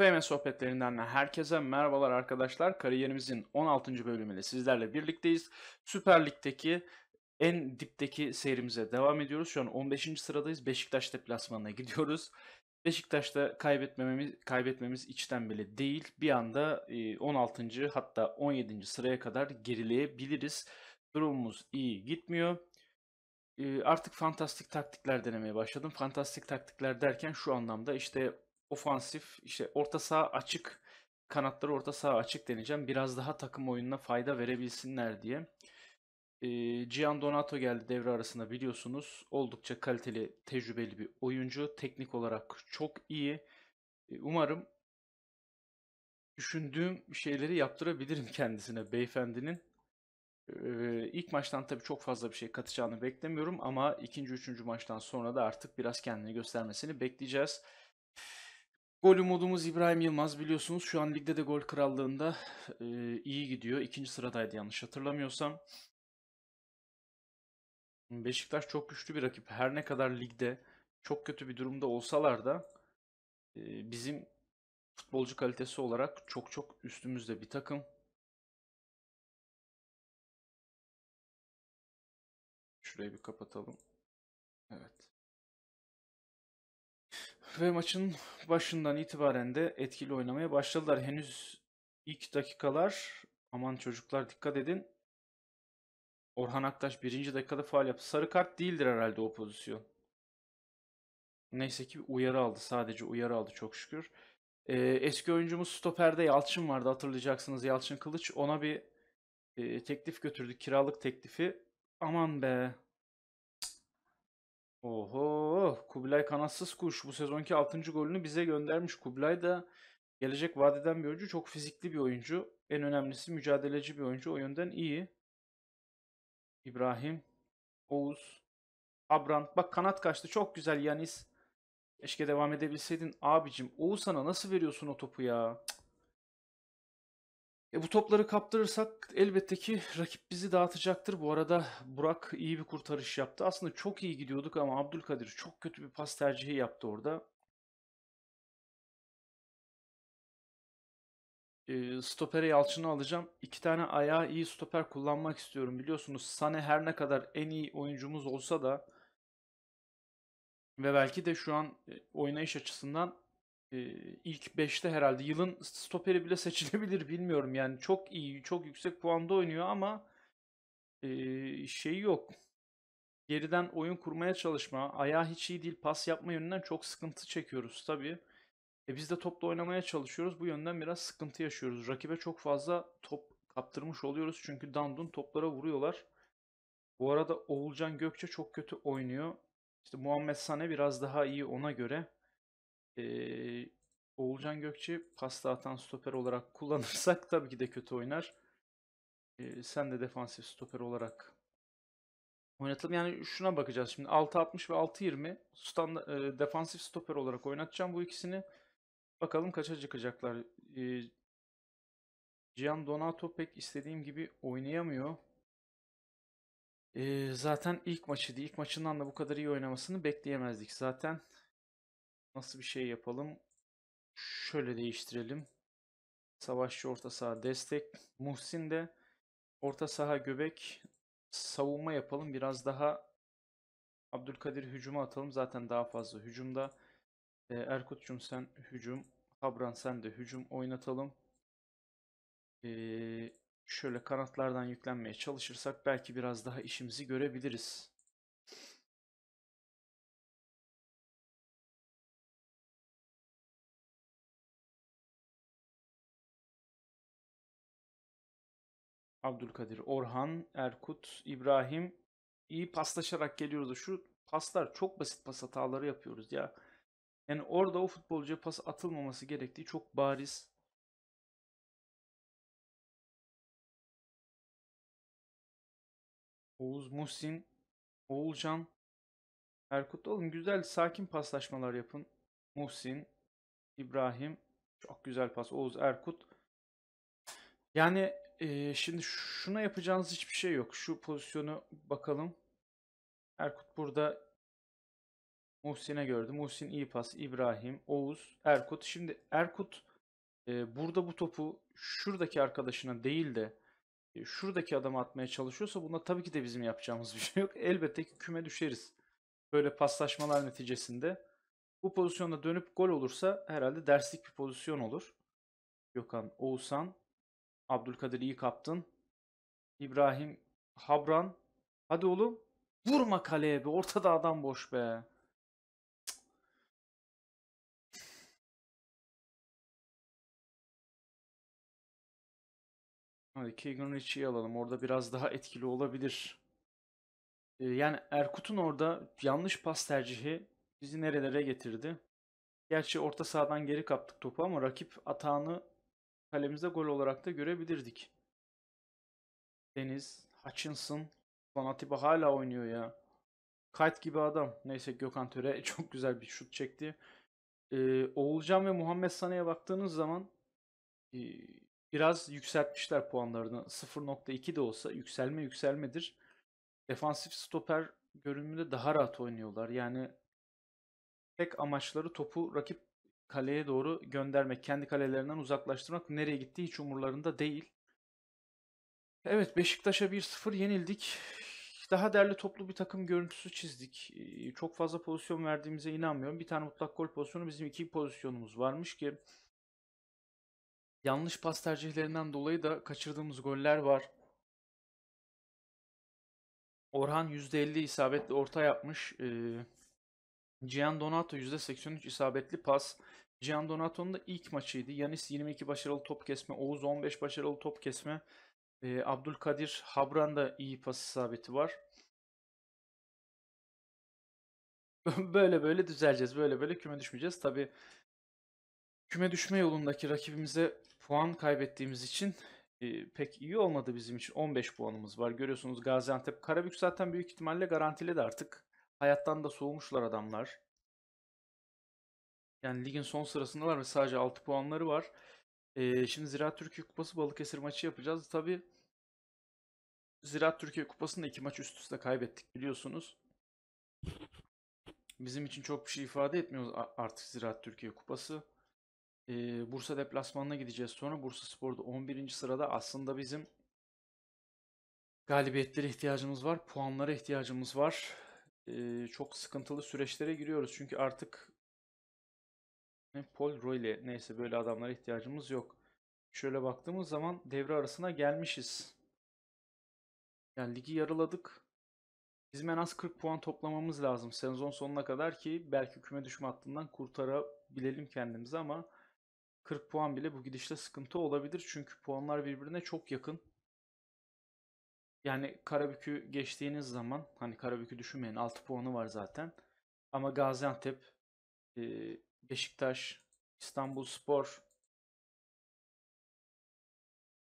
FM e sohbetlerinden herkese merhabalar arkadaşlar. Kariyerimizin 16. bölümüyle sizlerle birlikteyiz. Süper Lig'deki en dipteki seyrimize devam ediyoruz. Şu an 15. sıradayız. Beşiktaş deplasmanına gidiyoruz. Beşiktaş'ta kaybetmememiz, kaybetmemiz içten bile değil. Bir anda 16. E, hatta 17. sıraya kadar gerileyebiliriz. Durumumuz iyi gitmiyor e, artık fantastik taktikler denemeye başladım. Fantastik taktikler derken şu anlamda işte ofansif, işte orta saha açık, kanatları orta saha açık deneyeceğim. Biraz daha takım oyununa fayda verebilsinler diye. E, Gian Donato geldi devre arasında biliyorsunuz. Oldukça kaliteli, tecrübeli bir oyuncu. Teknik olarak çok iyi. E, umarım düşündüğüm şeyleri yaptırabilirim kendisine beyefendinin. Ee, ilk maçtan tabii çok fazla bir şey katacağını beklemiyorum ama ikinci, üçüncü maçtan sonra da artık biraz kendini göstermesini bekleyeceğiz. Gol umudumuz İbrahim Yılmaz biliyorsunuz şu an ligde de gol krallığında e, iyi gidiyor. İkinci sıradaydı yanlış hatırlamıyorsam. Beşiktaş çok güçlü bir rakip. Her ne kadar ligde çok kötü bir durumda olsalar da e, bizim futbolcu kalitesi olarak çok çok üstümüzde bir takım. Şurayı bir kapatalım. Evet ve maçın başından itibaren de etkili oynamaya başladılar. Henüz ilk dakikalar aman çocuklar dikkat edin. Orhan Aktaş birinci dakikada faal yaptı. Sarı kart değildir herhalde o pozisyon. Neyse ki uyarı aldı. Sadece uyarı aldı çok şükür. Ee, eski oyuncumuz stoperde Yalçın vardı hatırlayacaksınız. Yalçın Kılıç ona bir e, teklif götürdü. Kiralık teklifi. Aman be Oho Kubilay kanatsız kuş bu sezonki 6. golünü bize göndermiş. Kubilay da gelecek vadeden bir oyuncu. Çok fizikli bir oyuncu. En önemlisi mücadeleci bir oyuncu. O yönden iyi. İbrahim, Oğuz, Abrant. Bak kanat kaçtı. Çok güzel Yanis. Keşke devam edebilseydin. Abicim Oğuz sana nasıl veriyorsun o topu ya? E bu topları kaptırırsak elbette ki rakip bizi dağıtacaktır. Bu arada Burak iyi bir kurtarış yaptı. Aslında çok iyi gidiyorduk ama Abdülkadir çok kötü bir pas tercihi yaptı orada. E, stopere Yalçın'ı alacağım. İki tane ayağı iyi stoper kullanmak istiyorum. Biliyorsunuz Sane her ne kadar en iyi oyuncumuz olsa da ve belki de şu an e, oynayış açısından ee, ilk 5'te herhalde yılın stoperi bile seçilebilir bilmiyorum. Yani çok iyi, çok yüksek puanda oynuyor ama e, şey yok. Geriden oyun kurmaya çalışma, ayağı hiç iyi değil, pas yapma yönünden çok sıkıntı çekiyoruz tabi E biz de topla oynamaya çalışıyoruz. Bu yönden biraz sıkıntı yaşıyoruz. Rakibe çok fazla top kaptırmış oluyoruz. Çünkü Dandun toplara vuruyorlar. Bu arada Oğulcan Gökçe çok kötü oynuyor. İşte Muhammed Sane biraz daha iyi ona göre. Ee, Oğulcan Gökçe pasta atan stoper olarak kullanırsak tabii ki de kötü oynar. Ee, sen de defansif stoper olarak oynatalım. Yani şuna bakacağız şimdi 6.60 ve 6.20 e, defansif stoper olarak oynatacağım bu ikisini. Bakalım kaça çıkacaklar. E, Gian Donato pek istediğim gibi oynayamıyor. E, zaten ilk maçıydı. İlk maçından da bu kadar iyi oynamasını bekleyemezdik. Zaten Nasıl bir şey yapalım? Şöyle değiştirelim. Savaşçı orta saha destek. Muhsin de orta saha göbek savunma yapalım. Biraz daha Abdülkadir hücuma atalım. Zaten daha fazla hücumda. E, Erkut'cum sen hücum. Habran sen de hücum oynatalım. E, şöyle kanatlardan yüklenmeye çalışırsak belki biraz daha işimizi görebiliriz. Abdülkadir, Orhan, Erkut, İbrahim. iyi paslaşarak geliyoruz. Şu paslar çok basit pas hataları yapıyoruz ya. Yani orada o futbolcuya pas atılmaması gerektiği çok bariz. Oğuz Muhsin, Oğulcan, Erkut oğlum güzel sakin paslaşmalar yapın. Muhsin, İbrahim çok güzel pas Oğuz Erkut. Yani ee, şimdi şuna yapacağınız hiçbir şey yok. Şu pozisyonu bakalım. Erkut burada Muhsin'e gördü. Muhsin iyi pas. İbrahim, Oğuz, Erkut. Şimdi Erkut e, burada bu topu şuradaki arkadaşına değil de e, şuradaki adama atmaya çalışıyorsa bunda tabii ki de bizim yapacağımız bir şey yok. Elbette ki küme düşeriz. Böyle paslaşmalar neticesinde. Bu pozisyonda dönüp gol olursa herhalde derslik bir pozisyon olur. Gökhan, Oğuzhan, Abdülkadir iyi kaptın. İbrahim Habran. Hadi oğlum. Vurma kaleye be. Ortada adam boş be. Hadi Keegan Richie'yi alalım. Orada biraz daha etkili olabilir. Ee, yani Erkut'un orada yanlış pas tercihi bizi nerelere getirdi? Gerçi orta sahadan geri kaptık topu ama rakip atağını kalemize gol olarak da görebilirdik. Deniz, Hutchinson, Lan Atiba hala oynuyor ya. Kite gibi adam. Neyse Gökhan Töre çok güzel bir şut çekti. Ee, Oğulcan ve Muhammed Sana'ya baktığınız zaman e, biraz yükseltmişler puanlarını. 0.2 de olsa yükselme yükselmedir. Defansif stoper görünümünde daha rahat oynuyorlar. Yani tek amaçları topu rakip kaleye doğru göndermek, kendi kalelerinden uzaklaştırmak nereye gitti hiç umurlarında değil. Evet Beşiktaş'a 1-0 yenildik. Daha derli toplu bir takım görüntüsü çizdik. Çok fazla pozisyon verdiğimize inanmıyorum. Bir tane mutlak gol pozisyonu bizim iki pozisyonumuz varmış ki yanlış pas tercihlerinden dolayı da kaçırdığımız goller var. Orhan %50 isabetli orta yapmış. Ee, Gian Donato %83 isabetli pas. Gian Donato'nun da ilk maçıydı. Yanis 22 başarılı top kesme, Oğuz 15 başarılı top kesme. E, Abdülkadir da iyi pas isabeti var. böyle böyle düzeleceğiz. Böyle böyle küme düşmeyeceğiz. Tabi küme düşme yolundaki rakibimize puan kaybettiğimiz için e, pek iyi olmadı bizim için. 15 puanımız var. Görüyorsunuz Gaziantep. Karabük zaten büyük ihtimalle garantiledi artık. Hayattan da soğumuşlar adamlar. Yani ligin son sırasındalar ve sadece 6 puanları var. Ee, şimdi Ziraat Türkiye Kupası Balıkesir maçı yapacağız. Tabi Ziraat Türkiye Kupası'nda iki maç üst üste kaybettik biliyorsunuz. Bizim için çok bir şey ifade etmiyor artık Ziraat Türkiye Kupası. Ee, Bursa deplasmanına gideceğiz sonra. Bursa Spor'da 11. sırada aslında bizim galibiyetlere ihtiyacımız var. Puanlara ihtiyacımız var e, çok sıkıntılı süreçlere giriyoruz. Çünkü artık ne Paul Royle neyse böyle adamlara ihtiyacımız yok. Şöyle baktığımız zaman devre arasına gelmişiz. Yani ligi yarıladık. Bizim en az 40 puan toplamamız lazım sezon sonuna kadar ki belki küme düşme hattından kurtarabilelim kendimizi ama 40 puan bile bu gidişte sıkıntı olabilir. Çünkü puanlar birbirine çok yakın. Yani Karabük'ü geçtiğiniz zaman hani Karabük'ü düşünmeyin 6 puanı var zaten. Ama Gaziantep, e, Beşiktaş, İstanbul Spor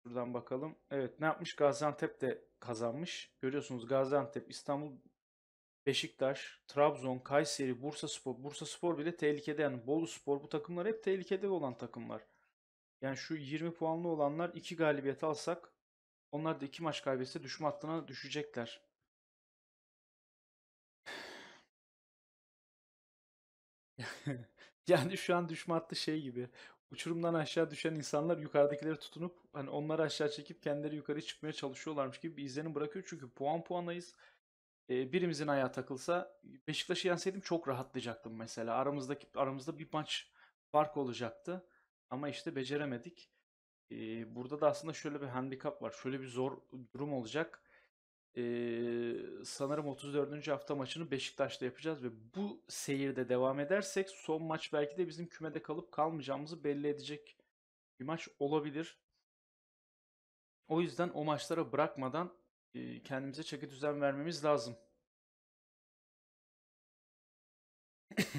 Şuradan bakalım. Evet ne yapmış? Gaziantep de kazanmış. Görüyorsunuz Gaziantep, İstanbul, Beşiktaş, Trabzon, Kayseri, Bursa Spor. Bursa Spor bile tehlikede yani Bolu Spor bu takımlar hep tehlikede olan takımlar. Yani şu 20 puanlı olanlar 2 galibiyet alsak onlar da iki maç kaybetse düşme hattına düşecekler. yani şu an düşme hattı şey gibi. Uçurumdan aşağı düşen insanlar yukarıdakileri tutunup hani onları aşağı çekip kendileri yukarı çıkmaya çalışıyorlarmış gibi bir izlenim bırakıyor. Çünkü puan puanayız. Ee, birimizin ayağı takılsa Beşiktaş'ı yenseydim çok rahatlayacaktım mesela. Aramızdaki aramızda bir maç fark olacaktı. Ama işte beceremedik burada da aslında şöyle bir handikap var. Şöyle bir zor durum olacak. E, sanırım 34. hafta maçını Beşiktaş'ta yapacağız ve bu seyirde devam edersek son maç belki de bizim kümede kalıp kalmayacağımızı belli edecek bir maç olabilir. O yüzden o maçlara bırakmadan e, kendimize çeki düzen vermemiz lazım.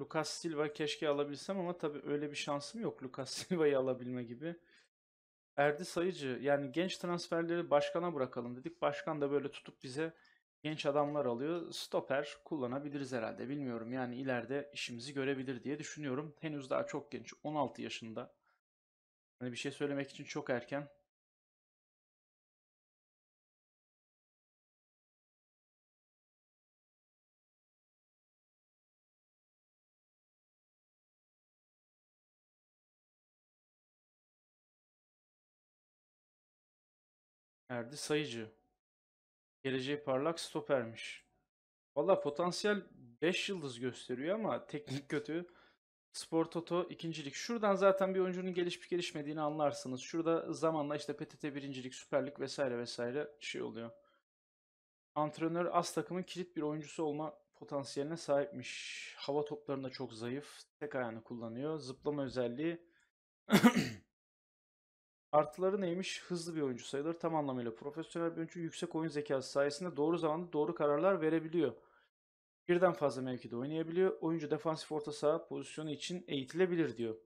Lucas Silva keşke alabilsem ama tabii öyle bir şansım yok Lucas Silva'yı alabilme gibi. Erdi Sayıcı yani genç transferleri başkana bırakalım dedik. Başkan da böyle tutup bize genç adamlar alıyor. Stoper kullanabiliriz herhalde bilmiyorum. Yani ileride işimizi görebilir diye düşünüyorum. Henüz daha çok genç 16 yaşında. Hani bir şey söylemek için çok erken. Erdi Sayıcı. Geleceği parlak stopermiş. Valla potansiyel 5 yıldız gösteriyor ama teknik kötü. Spor Toto ikincilik. Şuradan zaten bir oyuncunun gelişip gelişmediğini anlarsınız. Şurada zamanla işte PTT birincilik, süperlik vesaire vesaire şey oluyor. Antrenör az takımın kilit bir oyuncusu olma potansiyeline sahipmiş. Hava toplarında çok zayıf. Tek ayağını kullanıyor. Zıplama özelliği Artıları neymiş? Hızlı bir oyuncu sayılır. Tam anlamıyla profesyonel bir oyuncu. Yüksek oyun zekası sayesinde doğru zamanda doğru kararlar verebiliyor. Birden fazla mevkide oynayabiliyor. Oyuncu defansif orta saha pozisyonu için eğitilebilir diyor.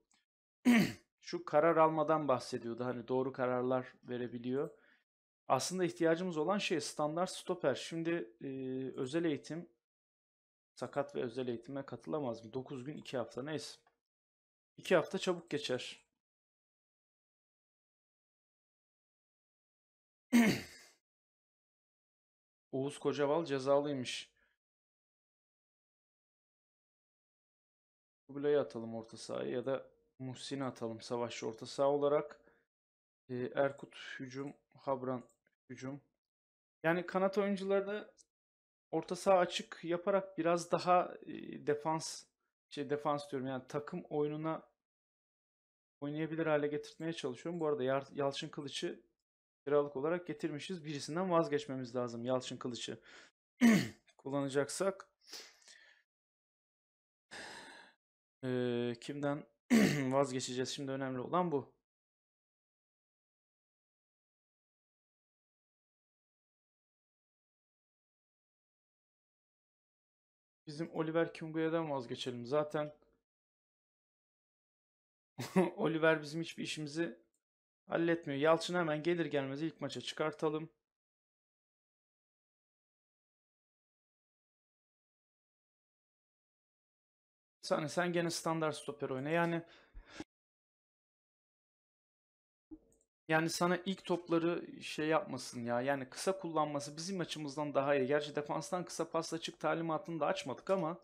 Şu karar almadan bahsediyordu. Hani doğru kararlar verebiliyor. Aslında ihtiyacımız olan şey standart stoper. Şimdi e, özel eğitim sakat ve özel eğitime katılamaz mı? 9 gün 2 hafta neyse. 2 hafta çabuk geçer. Oğuz Kocaval cezalıymış. Kubilay'ı atalım orta sahaya ya da Muhsin'i atalım savaşçı orta saha olarak. E, Erkut hücum, Habran hücum. Yani kanat oyuncularını orta saha açık yaparak biraz daha e, defans şey defans diyorum yani takım oyununa oynayabilir hale getirmeye çalışıyorum. Bu arada Yalçın Kılıç'ı kiralık olarak getirmişiz. Birisinden vazgeçmemiz lazım Yalçın kılıcı kullanacaksak. Ee, kimden vazgeçeceğiz şimdi önemli olan bu. Bizim Oliver Kunguya'dan vazgeçelim. Zaten Oliver bizim hiçbir işimizi Halletmiyor. Yalçın hemen gelir gelmez ilk maça çıkartalım. Sen, sen gene standart stoper oyna. Yani Yani sana ilk topları şey yapmasın ya. Yani kısa kullanması bizim açımızdan daha iyi. Gerçi defanstan kısa pasla çık talimatını da açmadık ama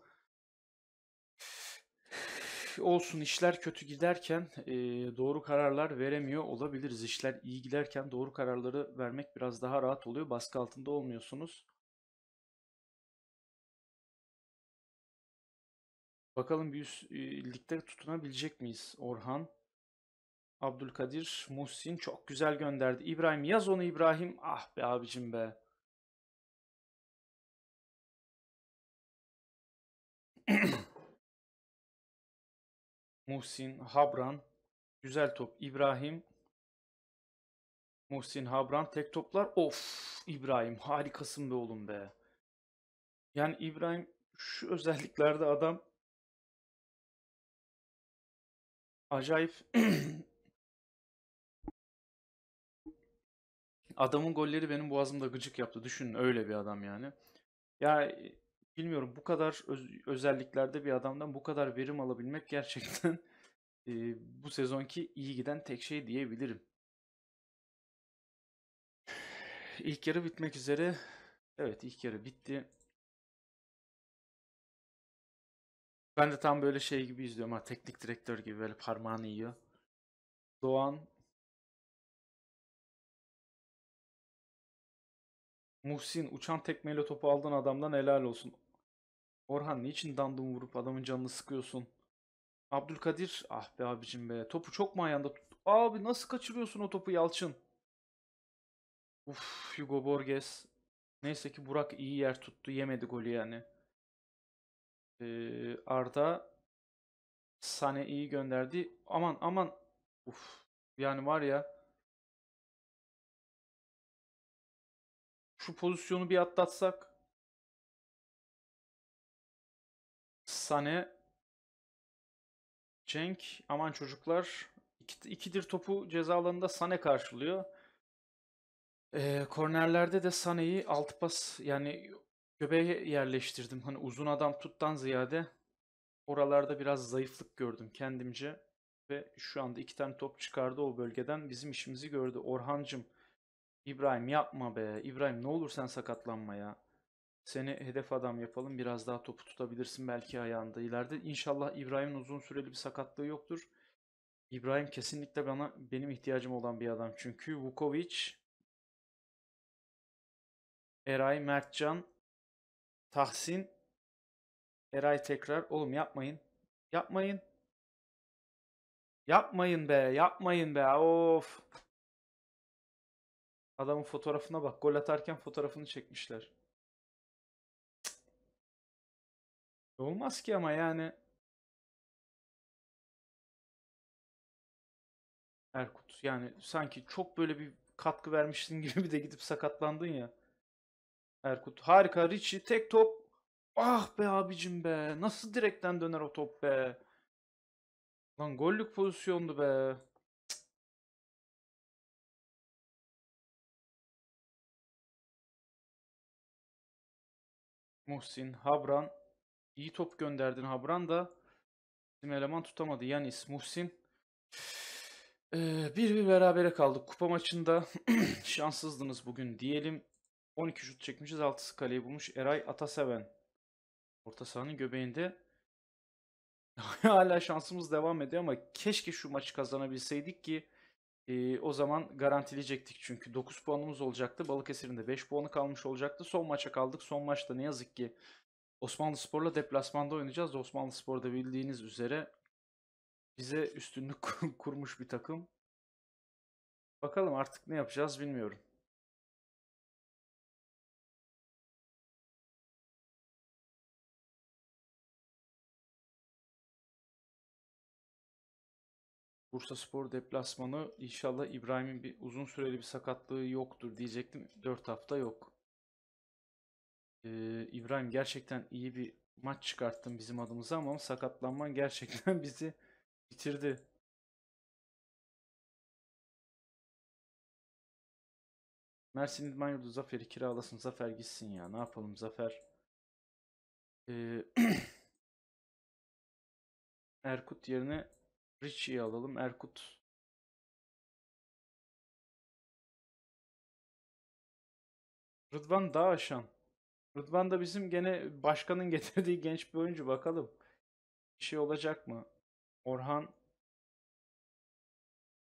olsun işler kötü giderken e, doğru kararlar veremiyor olabiliriz. İşler iyi giderken doğru kararları vermek biraz daha rahat oluyor. Baskı altında olmuyorsunuz. Bakalım bir üstlükte tutunabilecek miyiz Orhan? Abdülkadir Muhsin çok güzel gönderdi. İbrahim yaz onu İbrahim. Ah be abicim be. Muhsin Habran, güzel top İbrahim. Muhsin Habran tek toplar. Of İbrahim harikasın be oğlum be. Yani İbrahim şu özelliklerde adam acayip adamın golleri benim boğazımda gıcık yaptı. Düşünün öyle bir adam yani. Ya bilmiyorum bu kadar öz, özelliklerde bir adamdan bu kadar verim alabilmek gerçekten e, bu sezonki iyi giden tek şey diyebilirim. İlk yarı bitmek üzere. Evet ilk yarı bitti. Ben de tam böyle şey gibi izliyorum ha teknik direktör gibi böyle parmağını yiyor. Doğan Muhsin uçan tekmeyle topu aldın adamdan helal olsun. Orhan niçin dandım vurup adamın canını sıkıyorsun? Abdülkadir ah be abicim be topu çok mu ayağında tut? Abi nasıl kaçırıyorsun o topu Yalçın? Uf Hugo Borges. Neyse ki Burak iyi yer tuttu yemedi golü yani. Ee, Arda Sane iyi gönderdi. Aman aman. Uf yani var ya. Şu pozisyonu bir atlatsak. Sane. Cenk. Aman çocuklar. İki, ikidir topu ceza alanında Sane karşılıyor. E, kornerlerde de Sane'yi alt pas yani göbeğe yerleştirdim. Hani uzun adam tuttan ziyade oralarda biraz zayıflık gördüm kendimce. Ve şu anda iki tane top çıkardı o bölgeden. Bizim işimizi gördü. Orhancım İbrahim yapma be. İbrahim ne olur sen sakatlanma ya. Seni hedef adam yapalım. Biraz daha topu tutabilirsin belki ayağında ileride. İnşallah İbrahim'in uzun süreli bir sakatlığı yoktur. İbrahim kesinlikle bana benim ihtiyacım olan bir adam. Çünkü Vukovic, Eray, Mertcan, Tahsin, Eray tekrar. Oğlum yapmayın. Yapmayın. Yapmayın be. Yapmayın be. Of. Adamın fotoğrafına bak. Gol atarken fotoğrafını çekmişler. Olmaz ki ama yani. Erkut yani sanki çok böyle bir katkı vermişsin gibi bir de gidip sakatlandın ya. Erkut harika Richie tek top. Ah be abicim be. Nasıl direkten döner o top be. Lan gollük pozisyondu be. Muhsin, Habran, İyi top gönderdin Habran da bizim eleman tutamadı. Yanis, Muhsin. Ee, bir bir berabere kaldık. Kupa maçında şanssızdınız bugün diyelim. 12 şut çekmişiz. 6'sı kaleyi bulmuş. Eray Ataseven. Orta sahanın göbeğinde. Hala şansımız devam ediyor ama keşke şu maçı kazanabilseydik ki e, o zaman garantileyecektik. Çünkü 9 puanımız olacaktı. Balıkesir'in de 5 puanı kalmış olacaktı. Son maça kaldık. Son maçta ne yazık ki Osmanlı Spor'la deplasmanda oynayacağız. Osmanlı Spor'da bildiğiniz üzere bize üstünlük kurmuş bir takım. Bakalım artık ne yapacağız bilmiyorum. Bursa Spor deplasmanı inşallah İbrahim'in bir uzun süreli bir sakatlığı yoktur diyecektim. 4 hafta yok. Ee, İbrahim gerçekten iyi bir maç çıkarttın bizim adımıza ama sakatlanman gerçekten bizi bitirdi. Mersin İdman Yurdu Zafer'i kiralasın. Zafer gitsin ya. Ne yapalım Zafer? Ee, Erkut yerine Richie'yi alalım. Erkut Rıdvan Dağaşan Rıdvan da bizim gene başkanın getirdiği genç bir oyuncu bakalım. Bir şey olacak mı? Orhan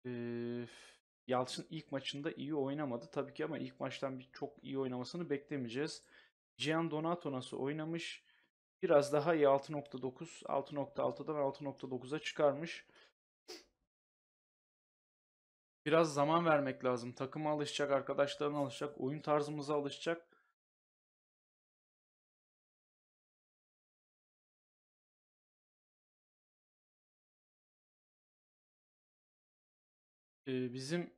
e, Yalçın ilk maçında iyi oynamadı tabii ki ama ilk maçtan bir çok iyi oynamasını beklemeyeceğiz. Cihan Donato nasıl oynamış? Biraz daha iyi 6.9, 6.6'dan 6.9'a çıkarmış. Biraz zaman vermek lazım. Takıma alışacak, arkadaşlarına alışacak, oyun tarzımıza alışacak. bizim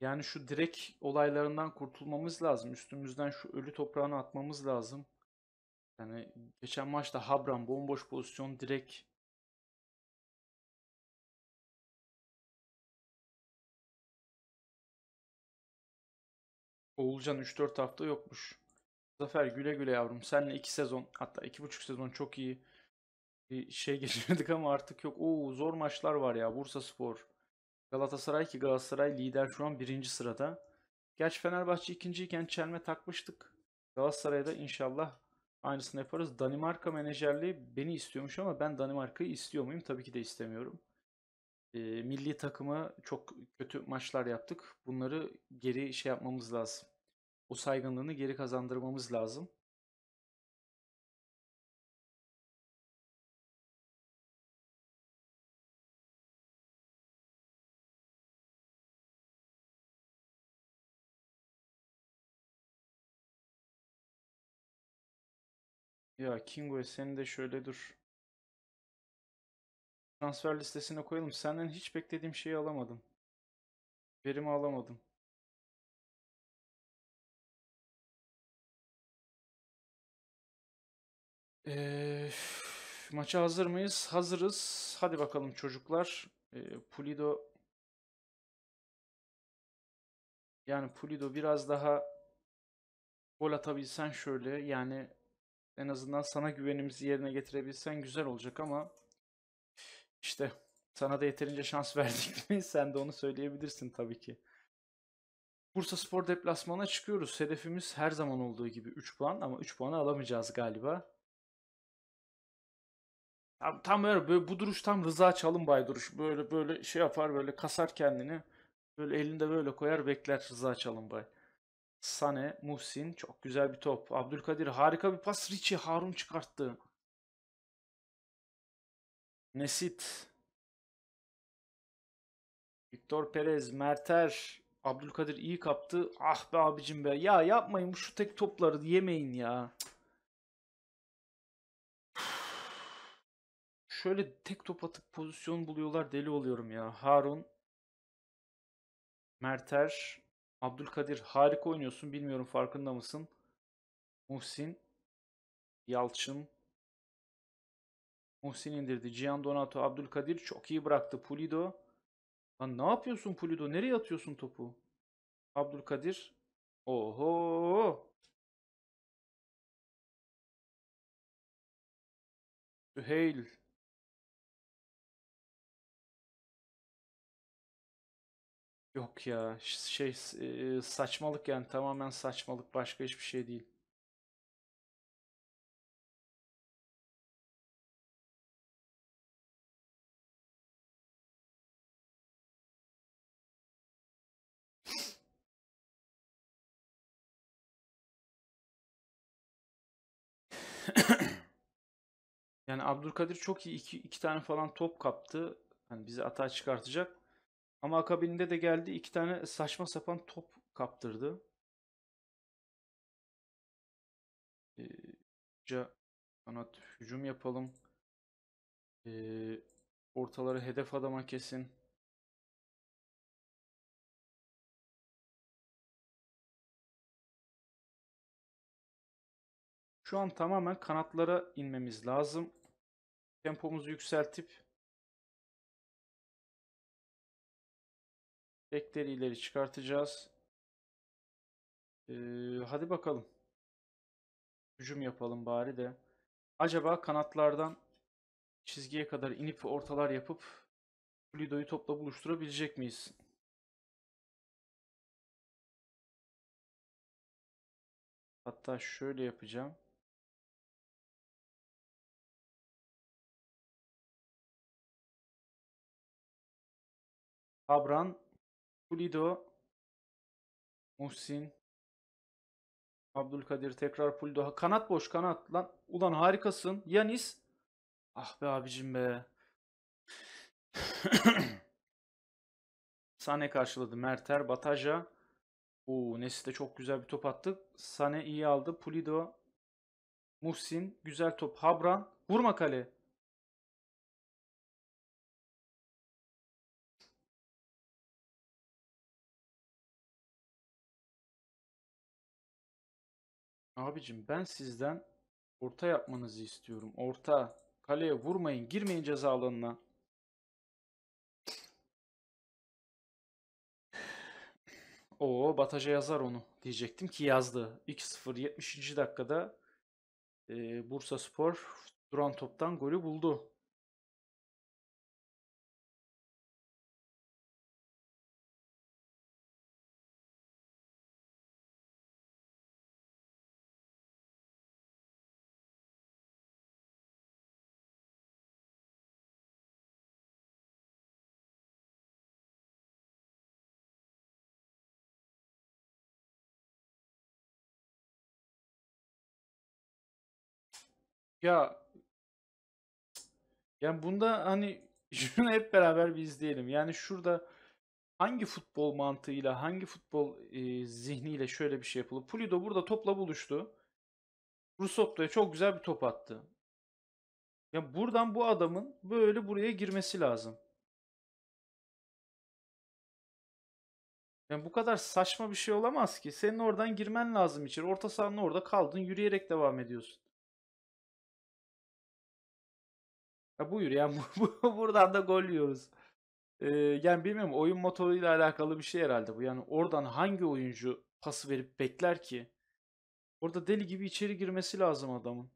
yani şu direk olaylarından kurtulmamız lazım. Üstümüzden şu ölü toprağını atmamız lazım. Yani geçen maçta Habran bomboş pozisyon direk. Oğulcan 3-4 hafta yokmuş. Zafer güle güle yavrum. Seninle 2 sezon hatta 2,5 sezon çok iyi bir şey geçirdik ama artık yok. Oo zor maçlar var ya. Bursa Spor. Galatasaray ki Galatasaray lider şu an birinci sırada. Gerçi Fenerbahçe ikinciyken çelme takmıştık. Galatasaray'da inşallah aynısını yaparız. Danimarka menajerliği beni istiyormuş ama ben Danimarka'yı istiyor muyum? Tabii ki de istemiyorum. E, milli takımı çok kötü maçlar yaptık. Bunları geri şey yapmamız lazım. O saygınlığını geri kazandırmamız lazım. Ya Kingo'ya seni de şöyle dur. Transfer listesine koyalım. Senden hiç beklediğim şeyi alamadım. Verimi alamadım. Ee, maça hazır mıyız? Hazırız. Hadi bakalım çocuklar. Ee, Pulido yani Pulido biraz daha gol atabilsen şöyle yani en azından sana güvenimizi yerine getirebilsen güzel olacak ama işte sana da yeterince şans verdik mi? Sen de onu söyleyebilirsin tabii ki. Bursa Spor deplasmana çıkıyoruz. Hedefimiz her zaman olduğu gibi 3 puan ama 3 puanı alamayacağız galiba. Tam, tam öyle böyle bu duruş tam Rıza Çalınbay duruş. Böyle böyle şey yapar böyle kasar kendini. Böyle elinde böyle koyar bekler Rıza Çalınbay. Sane, Muhsin çok güzel bir top. Abdülkadir harika bir pas. Richie Harun çıkarttı. Nesit. Victor Perez, Merter, Abdülkadir iyi kaptı. Ah be abicim be. Ya yapmayın şu tek topları yemeyin ya. Şöyle tek top atıp pozisyon buluyorlar deli oluyorum ya. Harun, Merter, Abdülkadir harika oynuyorsun. Bilmiyorum farkında mısın? Muhsin. Yalçın. Muhsin indirdi. Cihan Donato. Abdülkadir çok iyi bıraktı. Pulido. Lan ne yapıyorsun Pulido? Nereye atıyorsun topu? Abdülkadir. Oho. Süheyl. Yok ya şey saçmalık yani tamamen saçmalık başka hiçbir şey değil. yani Abdülkadir çok iyi iki, iki tane falan top kaptı. Yani bizi atağa çıkartacak. Ama akabinde de geldi iki tane saçma sapan top kaptırdı. Ee, kanat hücum yapalım. Ee, ortaları hedef adama kesin. Şu an tamamen kanatlara inmemiz lazım. Tempomuzu yükseltip Bekleri ileri çıkartacağız. Ee, hadi bakalım. Hücum yapalım bari de. Acaba kanatlardan çizgiye kadar inip ortalar yapıp Lido'yu topla buluşturabilecek miyiz? Hatta şöyle yapacağım. Abran Pulido, Muhsin, Abdülkadir tekrar Pulido. Kanat boş kanat. Lan ulan harikasın. Yanis. Ah be abicim be. Sane karşıladı. Merter, Bataja. Oo, Nesi de çok güzel bir top attı. Sane iyi aldı. Pulido, Muhsin güzel top. Habran vurma kale. Abicim ben sizden orta yapmanızı istiyorum. Orta. Kaleye vurmayın. Girmeyin ceza alanına. o Bataja yazar onu diyecektim ki yazdı. 2-0 70. dakikada e, Bursa Spor duran toptan golü buldu. Ya yani bunda hani şunu hep beraber bir izleyelim. Yani şurada hangi futbol mantığıyla, hangi futbol e, zihniyle şöyle bir şey yapılır. Pulido burada topla buluştu. Rusotto'ya çok güzel bir top attı. Ya buradan bu adamın böyle buraya girmesi lazım. Yani bu kadar saçma bir şey olamaz ki. Senin oradan girmen lazım içeri. Orta sahanın orada kaldın, yürüyerek devam ediyorsun. Ya buyur ya buradan da gol yiyoruz. Ee, yani bilmiyorum oyun motoruyla alakalı bir şey herhalde bu. Yani oradan hangi oyuncu pası verip bekler ki? Orada deli gibi içeri girmesi lazım adamın.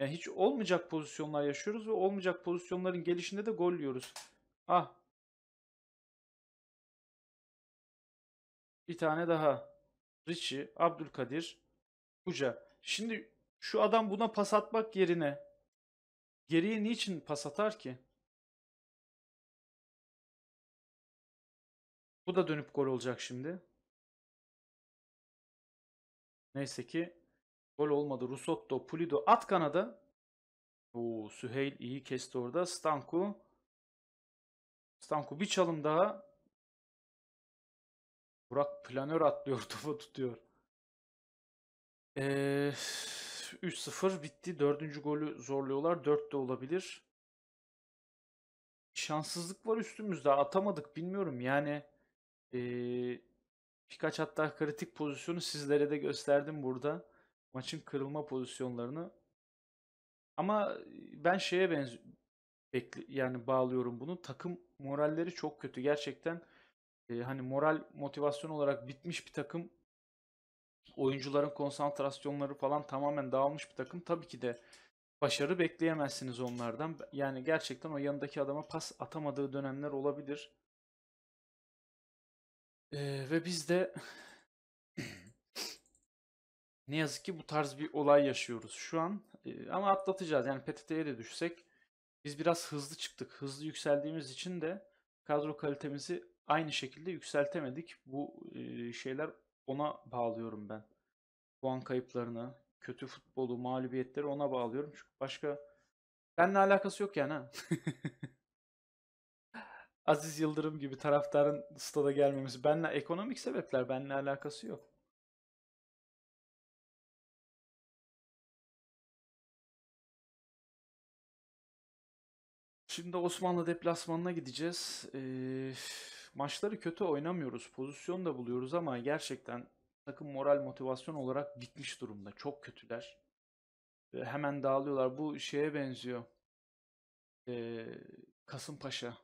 Yani hiç olmayacak pozisyonlar yaşıyoruz ve olmayacak pozisyonların gelişinde de gol yiyoruz. Ah. Bir tane daha. Richie, Abdülkadir, Kuca. Şimdi şu adam buna pas atmak yerine Geriye niçin pas atar ki? Bu da dönüp gol olacak şimdi. Neyse ki gol olmadı. Rusotto, Pulido at kanada. Oo, Süheyl iyi kesti orada. Stanku. Stanku bir çalım daha. Burak planör atlıyor topa tutuyor. Eee... 3-0 bitti. Dördüncü golü zorluyorlar. 4 de olabilir. Şanssızlık var üstümüzde. Atamadık bilmiyorum. Yani e, birkaç hatta kritik pozisyonu sizlere de gösterdim burada. Maçın kırılma pozisyonlarını. Ama ben şeye benzi yani bağlıyorum bunu. Takım moralleri çok kötü. Gerçekten e, hani moral motivasyon olarak bitmiş bir takım oyuncuların konsantrasyonları falan tamamen dağılmış bir takım. Tabii ki de başarı bekleyemezsiniz onlardan. Yani gerçekten o yanındaki adama pas atamadığı dönemler olabilir. Ee, ve biz de ne yazık ki bu tarz bir olay yaşıyoruz şu an. Ee, ama atlatacağız. Yani PTT'ye de düşsek biz biraz hızlı çıktık. Hızlı yükseldiğimiz için de kadro kalitemizi aynı şekilde yükseltemedik. Bu e, şeyler ona bağlıyorum ben. Puan kayıplarını, kötü futbolu, mağlubiyetleri ona bağlıyorum. Çünkü başka benle alakası yok yani ha. Aziz Yıldırım gibi taraftarın stada gelmemesi benle ekonomik sebepler benle alakası yok. Şimdi Osmanlı deplasmanına gideceğiz. Ee, maçları kötü oynamıyoruz. Pozisyon da buluyoruz ama gerçekten takım moral motivasyon olarak bitmiş durumda. Çok kötüler. Ve hemen dağılıyorlar. Bu şeye benziyor. Ee, Kasımpaşa.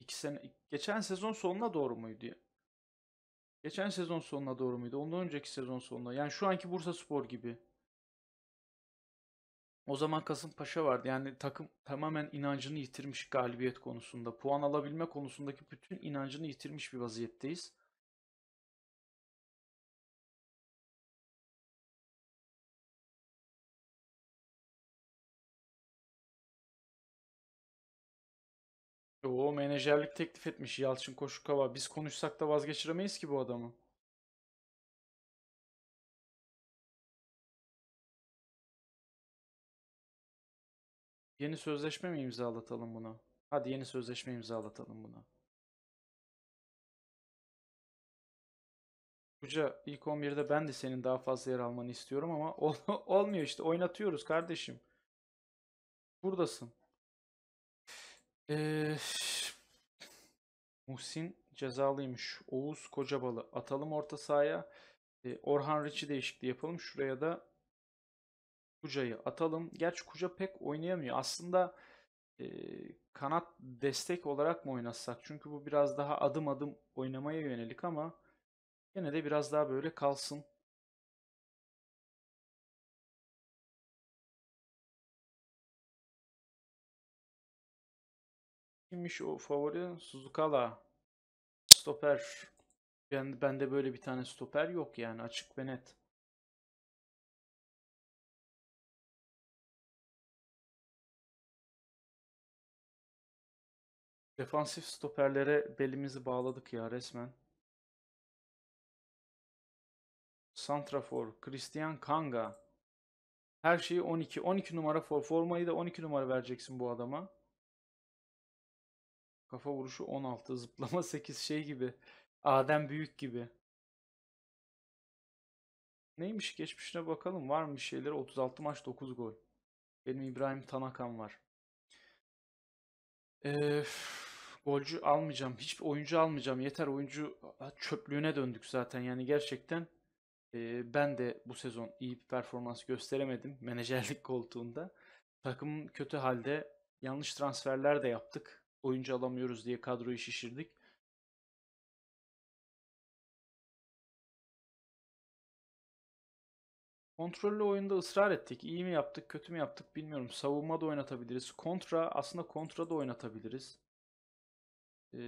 İki sene, geçen sezon sonuna doğru muydu? Geçen sezon sonuna doğru muydu? Ondan önceki sezon sonuna. Yani şu anki Bursa Spor gibi. O zaman Kasımpaşa vardı. Yani takım tamamen inancını yitirmiş galibiyet konusunda. Puan alabilme konusundaki bütün inancını yitirmiş bir vaziyetteyiz. O menajerlik teklif etmiş Yalçın Koşukava. Biz konuşsak da vazgeçiremeyiz ki bu adamı. Yeni sözleşme mi imzalatalım bunu? Hadi yeni sözleşme imzalatalım bunu. Hoca ilk 11'de ben de senin daha fazla yer almanı istiyorum ama ol olmuyor işte oynatıyoruz kardeşim. Buradasın. Ee, Muhsin cezalıymış. Oğuz Kocabalı atalım orta sahaya. Ee, Orhan Rich'i değişikliği yapalım. Şuraya da Kuca'yı atalım. Gerçi Kuca pek oynayamıyor. Aslında e, kanat destek olarak mı oynasak? Çünkü bu biraz daha adım adım oynamaya yönelik ama yine de biraz daha böyle kalsın. Kimmiş o favori? Suzukala. Stoper. Ben, bende böyle bir tane stoper yok yani açık ve net. Defansif stoperlere belimizi bağladık ya resmen. Santrafor, Christian Kanga. Her şeyi 12. 12 numara for. Formayı da 12 numara vereceksin bu adama. Kafa vuruşu 16. Zıplama 8 şey gibi. Adem Büyük gibi. Neymiş geçmişine bakalım. Var mı bir şeyleri? 36 maç 9 gol. Benim İbrahim Tanakan var. Eee golcü almayacağım. Hiçbir oyuncu almayacağım. Yeter oyuncu çöplüğüne döndük zaten. Yani gerçekten e, ben de bu sezon iyi bir performans gösteremedim menajerlik koltuğunda. Takım kötü halde yanlış transferler de yaptık. Oyuncu alamıyoruz diye kadroyu şişirdik. Kontrollü oyunda ısrar ettik. İyi mi yaptık, kötü mü yaptık bilmiyorum. Savunma da oynatabiliriz. Kontra, aslında kontra da oynatabiliriz e,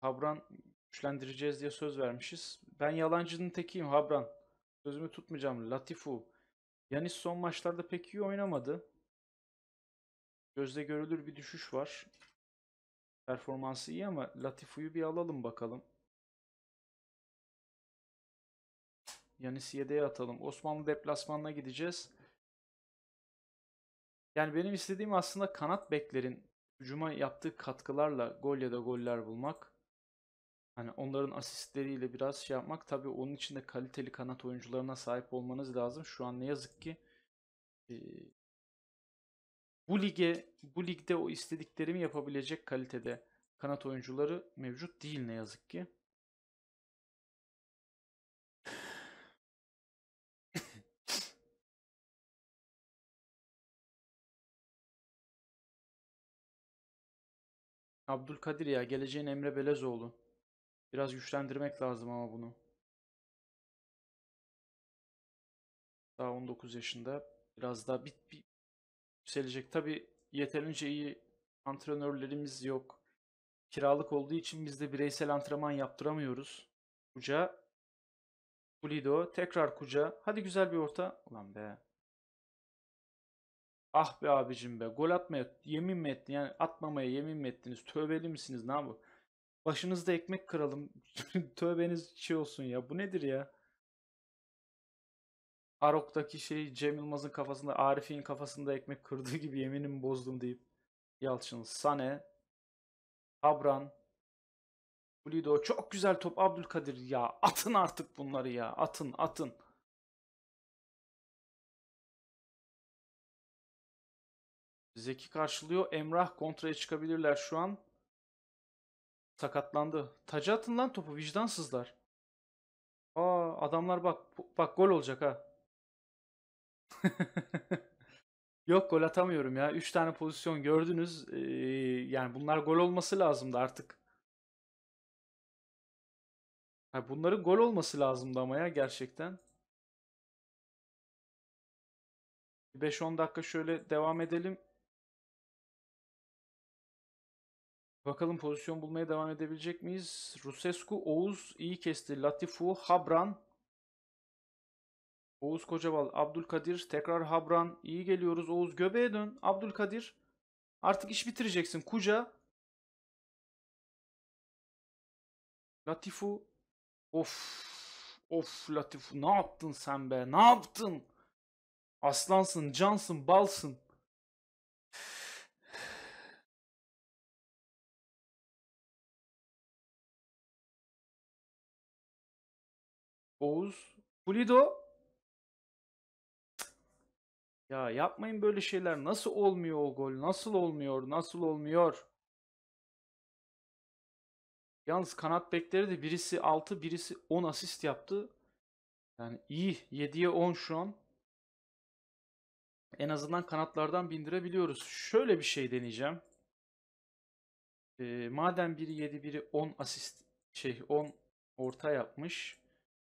Habran güçlendireceğiz diye söz vermişiz. Ben yalancının tekiyim Habran. Sözümü tutmayacağım. Latifu. Yanis son maçlarda pek iyi oynamadı. Gözde görülür bir düşüş var. Performansı iyi ama Latifu'yu bir alalım bakalım. Yanis yedeğe atalım. Osmanlı deplasmanına gideceğiz. Yani benim istediğim aslında kanat beklerin hücuma yaptığı katkılarla gol ya da goller bulmak hani onların asistleriyle biraz şey yapmak tabii onun için de kaliteli kanat oyuncularına sahip olmanız lazım. Şu an ne yazık ki e, bu lige bu ligde o istediklerimi yapabilecek kalitede kanat oyuncuları mevcut değil ne yazık ki. Abdülkadir ya geleceğin Emre Belezoğlu. Biraz güçlendirmek lazım ama bunu. Daha 19 yaşında. Biraz daha bit bir yükselecek. Tabi yeterince iyi antrenörlerimiz yok. Kiralık olduğu için biz de bireysel antrenman yaptıramıyoruz. Kuca. Pulido. Tekrar Kuca. Hadi güzel bir orta. Ulan be. Ah be abicim be gol atmaya yemin mi ettin yani atmamaya yemin mi ettiniz tövbeli misiniz ne bu Başınızda ekmek kıralım tövbeniz şey olsun ya bu nedir ya? Arok'taki şey Cem Yılmaz'ın kafasında Arif'in kafasında ekmek kırdığı gibi yeminimi bozdum deyip Yalçın, Sane, Abran, Blido çok güzel top Abdülkadir ya atın artık bunları ya atın atın. Zeki karşılıyor. Emrah kontraya çıkabilirler şu an. Sakatlandı. Taca atın lan topu vicdansızlar. Aa adamlar bak bak gol olacak ha. Yok gol atamıyorum ya. 3 tane pozisyon gördünüz. Ee, yani bunlar gol olması lazımdı artık. Ha, bunların gol olması lazımdı ama ya gerçekten. 5-10 dakika şöyle devam edelim. Bakalım pozisyon bulmaya devam edebilecek miyiz? Rusescu, Oğuz iyi kesti. Latifu, Habran. Oğuz Kocabal, Abdülkadir. Tekrar Habran. İyi geliyoruz. Oğuz göbeğe dön. Abdülkadir. Artık iş bitireceksin. Kuca. Latifu. Of. Of Latifu ne yaptın sen be? Ne yaptın? Aslansın, cansın, balsın. Oğuz. Pulido. Ya yapmayın böyle şeyler. Nasıl olmuyor o gol? Nasıl olmuyor? Nasıl olmuyor? Yalnız kanat bekleri de birisi 6, birisi 10 asist yaptı. Yani iyi. 7'ye 10 şu an. En azından kanatlardan bindirebiliyoruz. Şöyle bir şey deneyeceğim. E, madem biri 7, biri 10 asist şey 10 orta yapmış.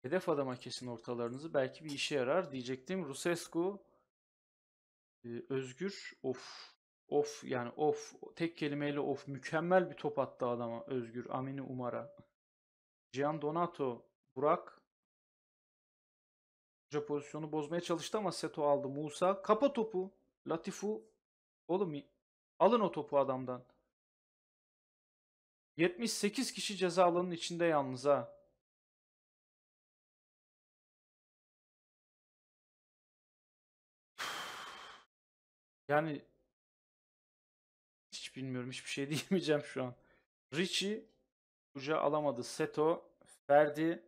Hedef adama kesin ortalarınızı. Belki bir işe yarar diyecektim. Rusescu e, Özgür of of yani of tek kelimeyle of mükemmel bir top attı adama Özgür Amini Umar'a. Gian Donato Burak Hoca pozisyonu bozmaya çalıştı ama Seto aldı. Musa kapa topu. Latifu oğlum alın o topu adamdan. 78 kişi ceza alanının içinde yalnız ha. Yani hiç bilmiyorum. Hiçbir şey diyemeyeceğim şu an. Richie kucağı alamadı. Seto, Ferdi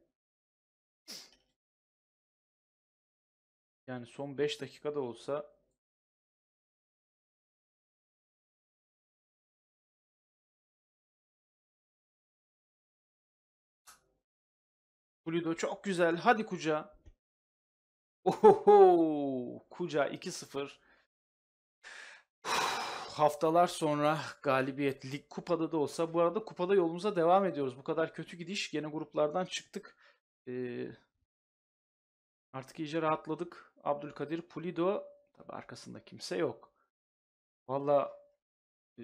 yani son 5 dakikada olsa Kulido çok güzel. Hadi kuca. Ohoho! Kuca 2-0 haftalar sonra galibiyet lig kupada da olsa bu arada kupada yolumuza devam ediyoruz. Bu kadar kötü gidiş gene gruplardan çıktık. Ee, artık iyice rahatladık. Abdülkadir Pulido tabi arkasında kimse yok. Valla e,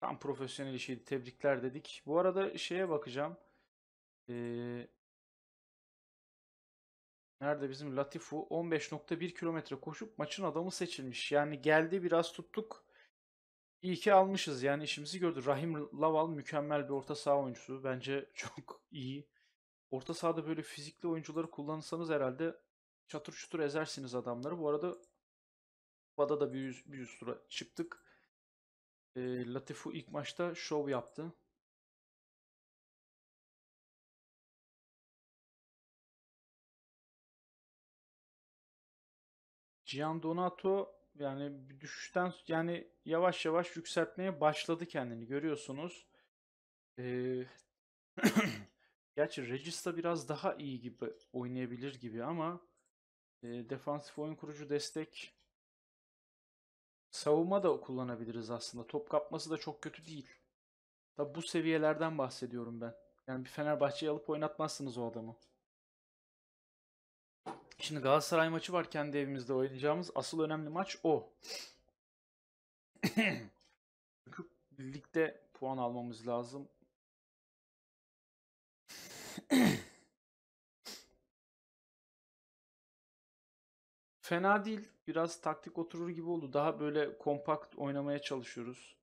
tam profesyonel işiydi. Tebrikler dedik. Bu arada şeye bakacağım. Ee, Nerede bizim Latifu? 15.1 kilometre koşup maçın adamı seçilmiş. Yani geldi biraz tuttuk. İyi ki almışız. Yani işimizi gördü. Rahim Laval mükemmel bir orta saha oyuncusu. Bence çok iyi. Orta sahada böyle fizikli oyuncuları kullanırsanız herhalde çatır çutur ezersiniz adamları. Bu arada Bada da bir, yüz, bir üst tura çıktık. E, Latifu ilk maçta şov yaptı. Gian Donato yani düşüşten yani yavaş yavaş yükseltmeye başladı kendini görüyorsunuz. Ee, gerçi Regista biraz daha iyi gibi oynayabilir gibi ama e, defansif oyun kurucu destek savunma da kullanabiliriz aslında. Top kapması da çok kötü değil. Tabi bu seviyelerden bahsediyorum ben. Yani bir Fenerbahçe'yi alıp oynatmazsınız o adamı. Şimdi Galatasaray maçı var kendi evimizde oynayacağımız. Asıl önemli maç o. Çünkü ligde puan almamız lazım. Fena değil. Biraz taktik oturur gibi oldu. Daha böyle kompakt oynamaya çalışıyoruz.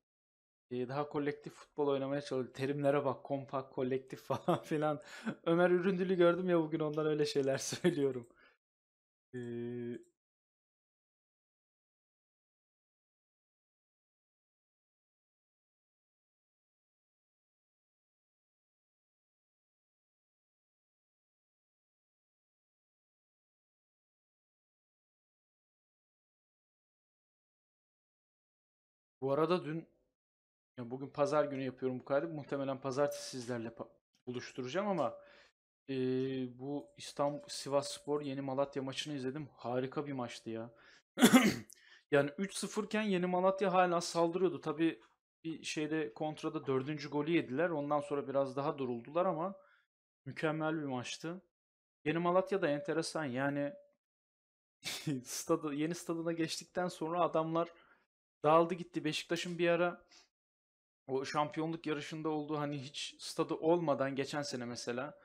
Ee, daha kolektif futbol oynamaya çalışıyoruz. Terimlere bak. Kompakt, kolektif falan filan. Ömer Üründül'ü gördüm ya bugün ondan öyle şeyler söylüyorum. Bu arada dün ya bugün pazar günü yapıyorum bu kaydı. Muhtemelen pazartesi sizlerle buluşturacağım ama e, bu İstanbul Sivas Spor Yeni Malatya maçını izledim. Harika bir maçtı ya. yani 3-0 iken Yeni Malatya hala saldırıyordu. Tabi bir şeyde kontrada dördüncü golü yediler. Ondan sonra biraz daha duruldular ama mükemmel bir maçtı. Yeni Malatya da enteresan. Yani stadı, yeni stadına geçtikten sonra adamlar dağıldı gitti. Beşiktaş'ın bir ara o şampiyonluk yarışında olduğu hani hiç stadı olmadan geçen sene mesela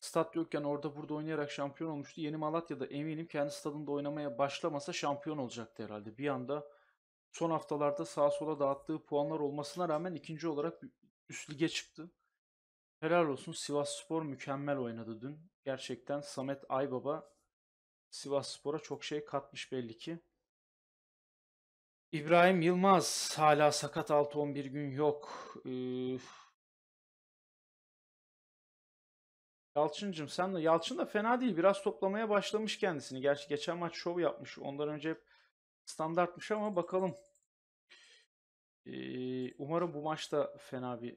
stat yokken orada burada oynayarak şampiyon olmuştu. Yeni Malatya'da eminim kendi stadında oynamaya başlamasa şampiyon olacaktı herhalde. Bir anda son haftalarda sağa sola dağıttığı puanlar olmasına rağmen ikinci olarak üst lige çıktı. Helal olsun Sivas Spor mükemmel oynadı dün. Gerçekten Samet Aybaba Sivas Spor'a çok şey katmış belli ki. İbrahim Yılmaz hala sakat 6-11 gün yok. Ee, Yalçıncım sen de Yalçın da fena değil. Biraz toplamaya başlamış kendisini. Gerçi geçen maç şov yapmış. Ondan önce standartmış ama bakalım. Ee, umarım bu maçta fena bir